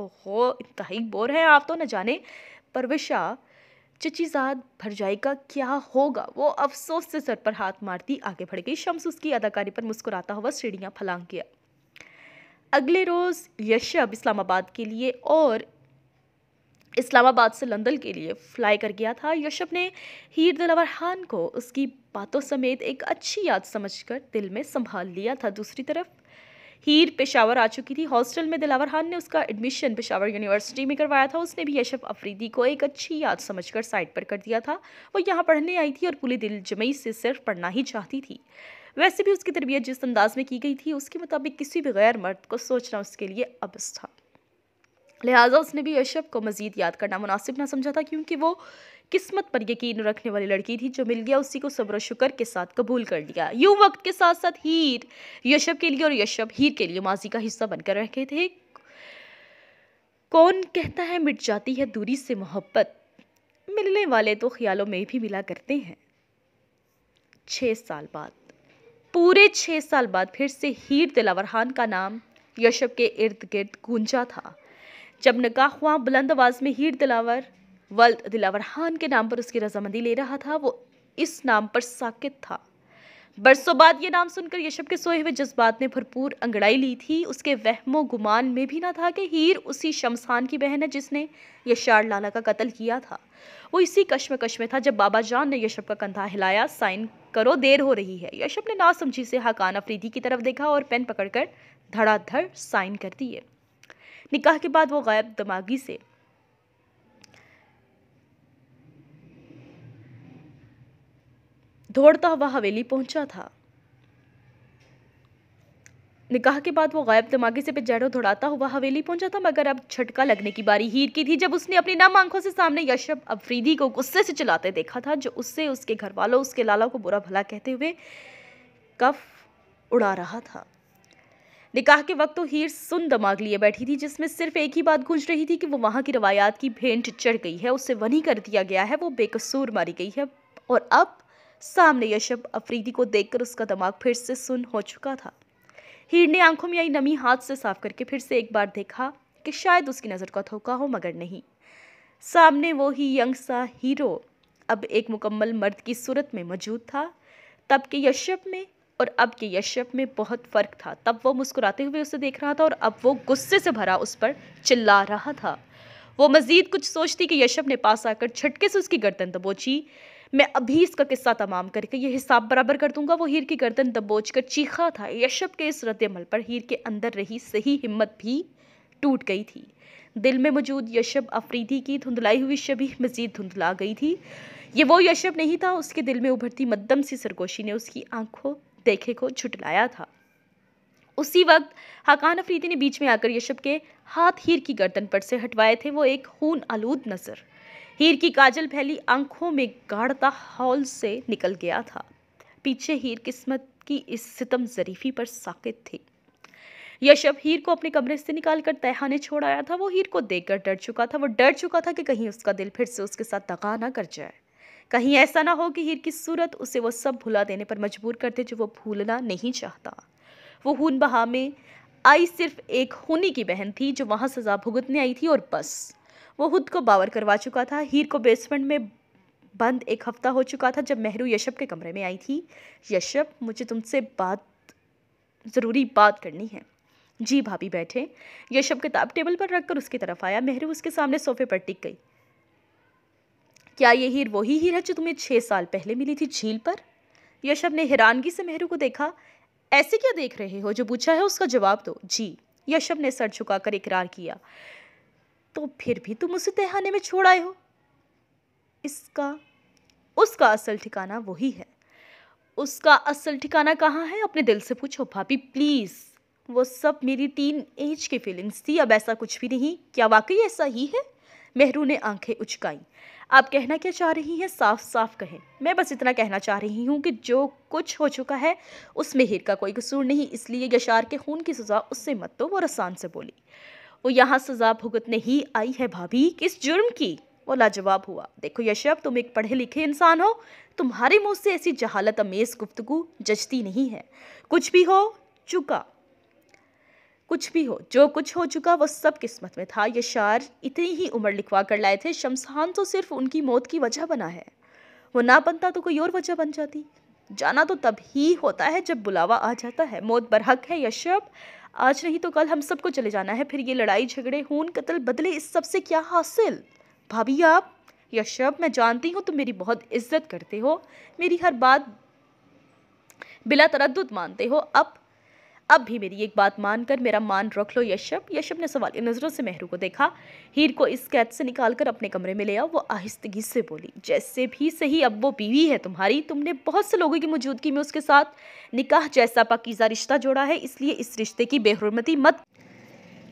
ओहो इतहाई बोर हैं आप तो न जाने परविशा चचीजाद भरजाई का क्या होगा वो अफसोस से सर पर हाथ मारती आगे बढ़ गई शम्स उसकी अदाकारी पर मुस्कुराता हुआ सीढ़ियाँ फलांग किया अगले रोज़ यशब इस्लामाबाद के लिए और इस्लामाबाद से लंदन के लिए फ्लाई कर गया था यशब ने हीर दिलावर खान को उसकी बातों समेत एक अच्छी याद समझकर दिल में संभाल लिया था दूसरी तरफ हीर पेशावर आ चुकी थी हॉस्टल में दिलावर खान ने उसका एडमिशन पेशावर यूनिवर्सिटी में करवाया था उसने भी यशफ अफरीदी को एक अच्छी याद समझकर साइड पर कर दिया था वो यहाँ पढ़ने आई थी और पूरे दिल जमई से सिर्फ पढ़ना ही चाहती थी वैसे भी उसकी तरबियत जिस अंदाज में की गई थी उसके मुताबिक किसी भी गैर मर्द को सोचना उसके लिए अबस था लिहाजा उसने भी यशफ को मज़ीद याद करना मुनासिब ना समझा था क्योंकि वो किस्मत पर यकीन रखने वाली लड़की थी जो मिल गया उसी को सब्र शुक्र के साथ कबूल कर लिया यूं वक्त के साथ साथ हीर यशप के लिए और यशप हीर के लिए माजी का हिस्सा बनकर रखे थे कौन कहता है मिट जाती है दूरी से मोहब्बत मिलने वाले तो ख्यालों में भी मिला करते हैं छः साल बाद पूरे छः साल बाद फिर से हीर दिलावर खान का नाम यशप के इर्द गिर्द गूंजा था जब नकाह हुआ बुलंद आवाज़ में हीर दिलावर वल्द दिलावरहान के नाम पर उसकी रजामंदी ले रहा था वो इस नाम पर साकित था बरसों बाद ये नाम सुनकर यशप के सोए हुए जज्बात ने भरपूर अंगड़ाई ली थी उसके वहमो गुमान में भी ना था कि हीर उसी शमशान की बहन है जिसने यशार लाला का कत्ल किया था वो इसी कश्म में था जब बाबा जान ने यशप का कंधा हिलाया साइन करो देर हो रही है यशप ने ना समझी से हकान अफरीदी की तरफ देखा और पेन पकड़कर धड़ाधड़ साइन कर दिए निकाह के बाद वो गायब दमागी से दौड़ता हुआ हवेली पहुंचा था निकाह के बाद वो गायब दिमागी से पिजारो दौड़ाता हुआ हवेली पहुंचा था मगर अब छटका लगने की बारी हीर की थी जब उसने अपनी नम आंखों से सामने यशब अफरीदी को गुस्से से चलाते देखा था जो उससे उसके घर वालों उसके लाला को बुरा भला कहते हुए कफ उड़ा रहा था निकाह के वक्त तो हीर सुन दमाग लिए बैठी थी जिसमें सिर्फ एक ही बात गूंज रही थी कि वो वहाँ की रवायात की भेंट चढ़ गई है उससे वनी कर दिया गया है वो बेकसूर मारी गई है और अब सामने यशब अफरीदी को देखकर उसका दिमाग फिर से सुन हो चुका था हीर ने आंखों में आई नमी हाथ से साफ करके फिर से एक बार देखा कि शायद उसकी नज़र का धोखा हो मगर नहीं सामने वो ही यंग सा हीरो अब एक मुकम्मल मर्द की सूरत में मौजूद था तब के यशप में और अब के यशप में बहुत फ़र्क था तब वो मुस्कुराते हुए उसे देख रहा था और अब वो गुस्से से भरा उस पर चिल्ला रहा था वो मज़ीद कुछ सोचती कि यशप ने पास आकर झटके से उसकी गर्दन दबोची मैं अभी इसका किस्सा तमाम करके ये हिसाब बराबर कर दूंगा वो हीर की गर्दन दबोच कर चीखा था यशप के इस रद्दमल पर हीर के अंदर रही सही हिम्मत भी टूट गई थी दिल में मौजूद यशप अफरीदी की धुंधलाई हुई शबी मजीद धुंधला गई थी ये वो यशप नहीं था उसके दिल में उभरती मद्दम सी सरगोशी ने उसकी आंखों देखे को झुटलाया था उसी वक्त हकान अफरीदी ने बीच में आकर यशप के हाथ हीर की गर्दन पर से हटवाए थे वो एक खून आलूद नज़र हीर की काजल फैली आंखों में गाढ़ता हॉल से निकल गया था पीछे हीर किस्मत की इस सितम जरीफी पर साकित थी यशव हीर को अपने कमरे से निकालकर तैहा ने छोड़ आया था वो हीर को देखकर डर चुका था वो डर चुका था कि कहीं उसका दिल फिर से उसके साथ दगा ना कर जाए कहीं ऐसा ना हो कि हीर की सूरत उसे वो सब भुला देने पर मजबूर कर दे जो वो भूलना नहीं चाहता वो हून बहा में आई सिर्फ एक होनी की बहन थी जो वहाँ सजा भुगतने आई थी और बस वो खुद को बावर करवा चुका था हीर को बेसमेंट में बंद एक हफ्ता हो चुका था जब मेहरू यशप के कमरे में आई थी यशप मुझे तुमसे बात ज़रूरी बात करनी है जी भाभी बैठे यशप किताब टेबल पर रखकर उसकी तरफ आया मेहरू उसके सामने सोफे पर टिक गई क्या ये हीर वही हीर है जो तुम्हें छः साल पहले मिली थी झील पर यशप ने हैरानगी से मेहरू को देखा ऐसे क्या देख रहे हो जो पूछा है उसका जवाब दो जी यशप ने सर झुकाकर इकरार किया तो फिर भी तुम उसे तहखाने में छोड़ आए हो इसका उसका असल ठिकाना वही है उसका असल ठिकाना कहाँ है अपने दिल से पूछो भाभी प्लीज़ वो सब मेरी तीन एज की फीलिंग्स थी अब ऐसा कुछ भी नहीं क्या वाकई ऐसा ही है मेहरू ने आंखें उचकाई आप कहना क्या चाह रही हैं साफ साफ कहें मैं बस इतना कहना चाह रही हूँ कि जो कुछ हो चुका है उसमें हिर का कोई कसूर नहीं इसलिए यशार के खून की सज़ा उससे मत तो वो रसान से बोली वो यहाँ सजा भुगतने ही आई है भाभी किस जुर्म की वो लाजवाब हुआ देखो यशब तुम एक पढ़े लिखे इंसान हो तुम्हारे मुँह से ऐसी जहालत अमेज गुफ्तगु जचती नहीं है कुछ भी हो चुका कुछ भी हो जो कुछ हो चुका वो सब किस्मत में था ये शार इतनी ही उम्र लिखवा कर लाए थे शमशान तो सिर्फ उनकी मौत की वजह बना है वो ना बनता तो कोई और वजह बन जाती जाना तो तब ही होता है जब बुलावा आ जाता है मौत बरहक है यशब आज नहीं तो कल हम सबको चले जाना है फिर ये लड़ाई झगड़े खून कत्ल बदले इस सब से क्या हासिल भाभी आप यशव मैं जानती हूँ तुम मेरी बहुत इज्जत करते हो मेरी हर बात बिला तरद मानते हो अब अब भी मेरी एक बात मानकर मेरा मान रख लो यशप यशप ने की नज़रों से मेहरू को देखा हीर को इस कैद से निकालकर अपने कमरे में ले आओ वो आहिस्तगी से बोली जैसे भी सही अब वो बीवी है तुम्हारी तुमने बहुत से लोगों की मौजूदगी में उसके साथ निकाह जैसा पाकिजा रिश्ता जोड़ा है इसलिए इस रिश्ते की बेहरमती मत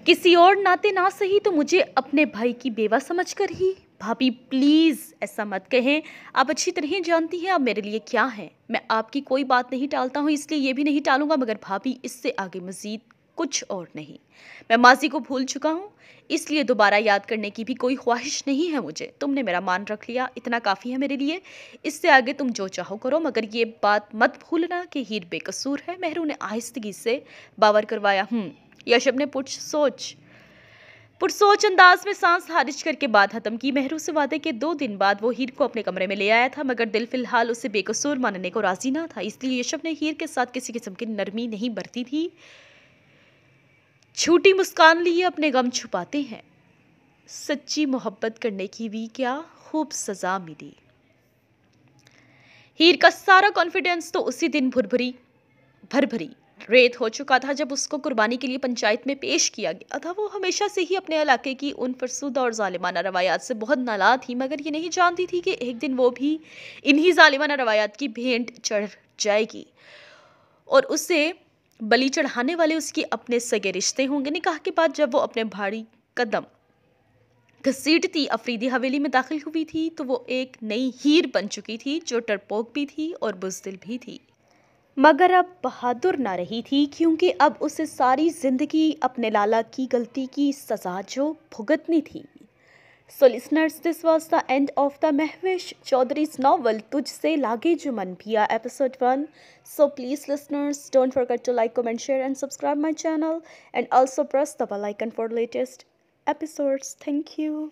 किसी और नाते ना सही तो मुझे अपने भाई की बेवा समझ कर ही भाभी प्लीज़ ऐसा मत कहें आप अच्छी तरह जानती हैं आप मेरे लिए क्या हैं मैं आपकी कोई बात नहीं टालता हूँ इसलिए ये भी नहीं टालूंगा मगर भाभी इससे आगे मज़ीद कुछ और नहीं मैं माजी को भूल चुका हूँ इसलिए दोबारा याद करने की भी कोई ख्वाहिश नहीं है मुझे तुमने मेरा मान रख लिया इतना काफ़ी है मेरे लिए इससे आगे तुम जो चाहो करो मगर ये बात मत भूलना कि हीर बेकसूर है मेहरू ने आहिस्तगी से बावर करवाया हूँ हम्म, यशब ने पुछ सोच पुरसोच अंदाज में सांस हारिश करके बात खत्म की मेहरू से वादे के दो दिन बाद वो हीर को अपने कमरे में ले आया था मगर दिल फिलहाल उसे बेकसूर मानने को राजी ना था इसलिए यशव ने हीर के साथ किसी किस्म की नरमी नहीं बरती थी छोटी मुस्कान लिए अपने गम छुपाते हैं सच्ची मोहब्बत करने की भी क्या खूब सजा मिली हीर का सारा कॉन्फिडेंस तो उसी दिन भुरभुरी भरभरी रेत हो चुका था जब उसको कुर्बानी के लिए पंचायत में पेश किया गया था वो हमेशा से ही अपने इलाके की उन फरसुदा और ालिमाना रवायात से बहुत नाला थी मगर ये नहीं जानती थी कि एक दिन वो भी इन्हीं ालिमाना रवायात की भेंट चढ़ जाएगी और उसे बली चढ़ाने वाले उसकी अपने सगे रिश्ते होंगे निकाह के बाद जब वो अपने भारी कदम घसीटती अफरीदी हवेली में दाखिल हुई थी तो वो एक नई हीर बन चुकी थी जो टरपोक भी थी और बुजदिल भी थी मगर अब बहादुर ना रही थी क्योंकि अब उसे सारी जिंदगी अपने लाला की गलती की सजा जो भुगतनी थी सो listeners this was the end of the Mahvish Chaudhry's novel तुझसे लागे जो मन भिया episode one so please listeners don't forget to like comment share and subscribe my channel and also press the bell icon for latest episodes thank you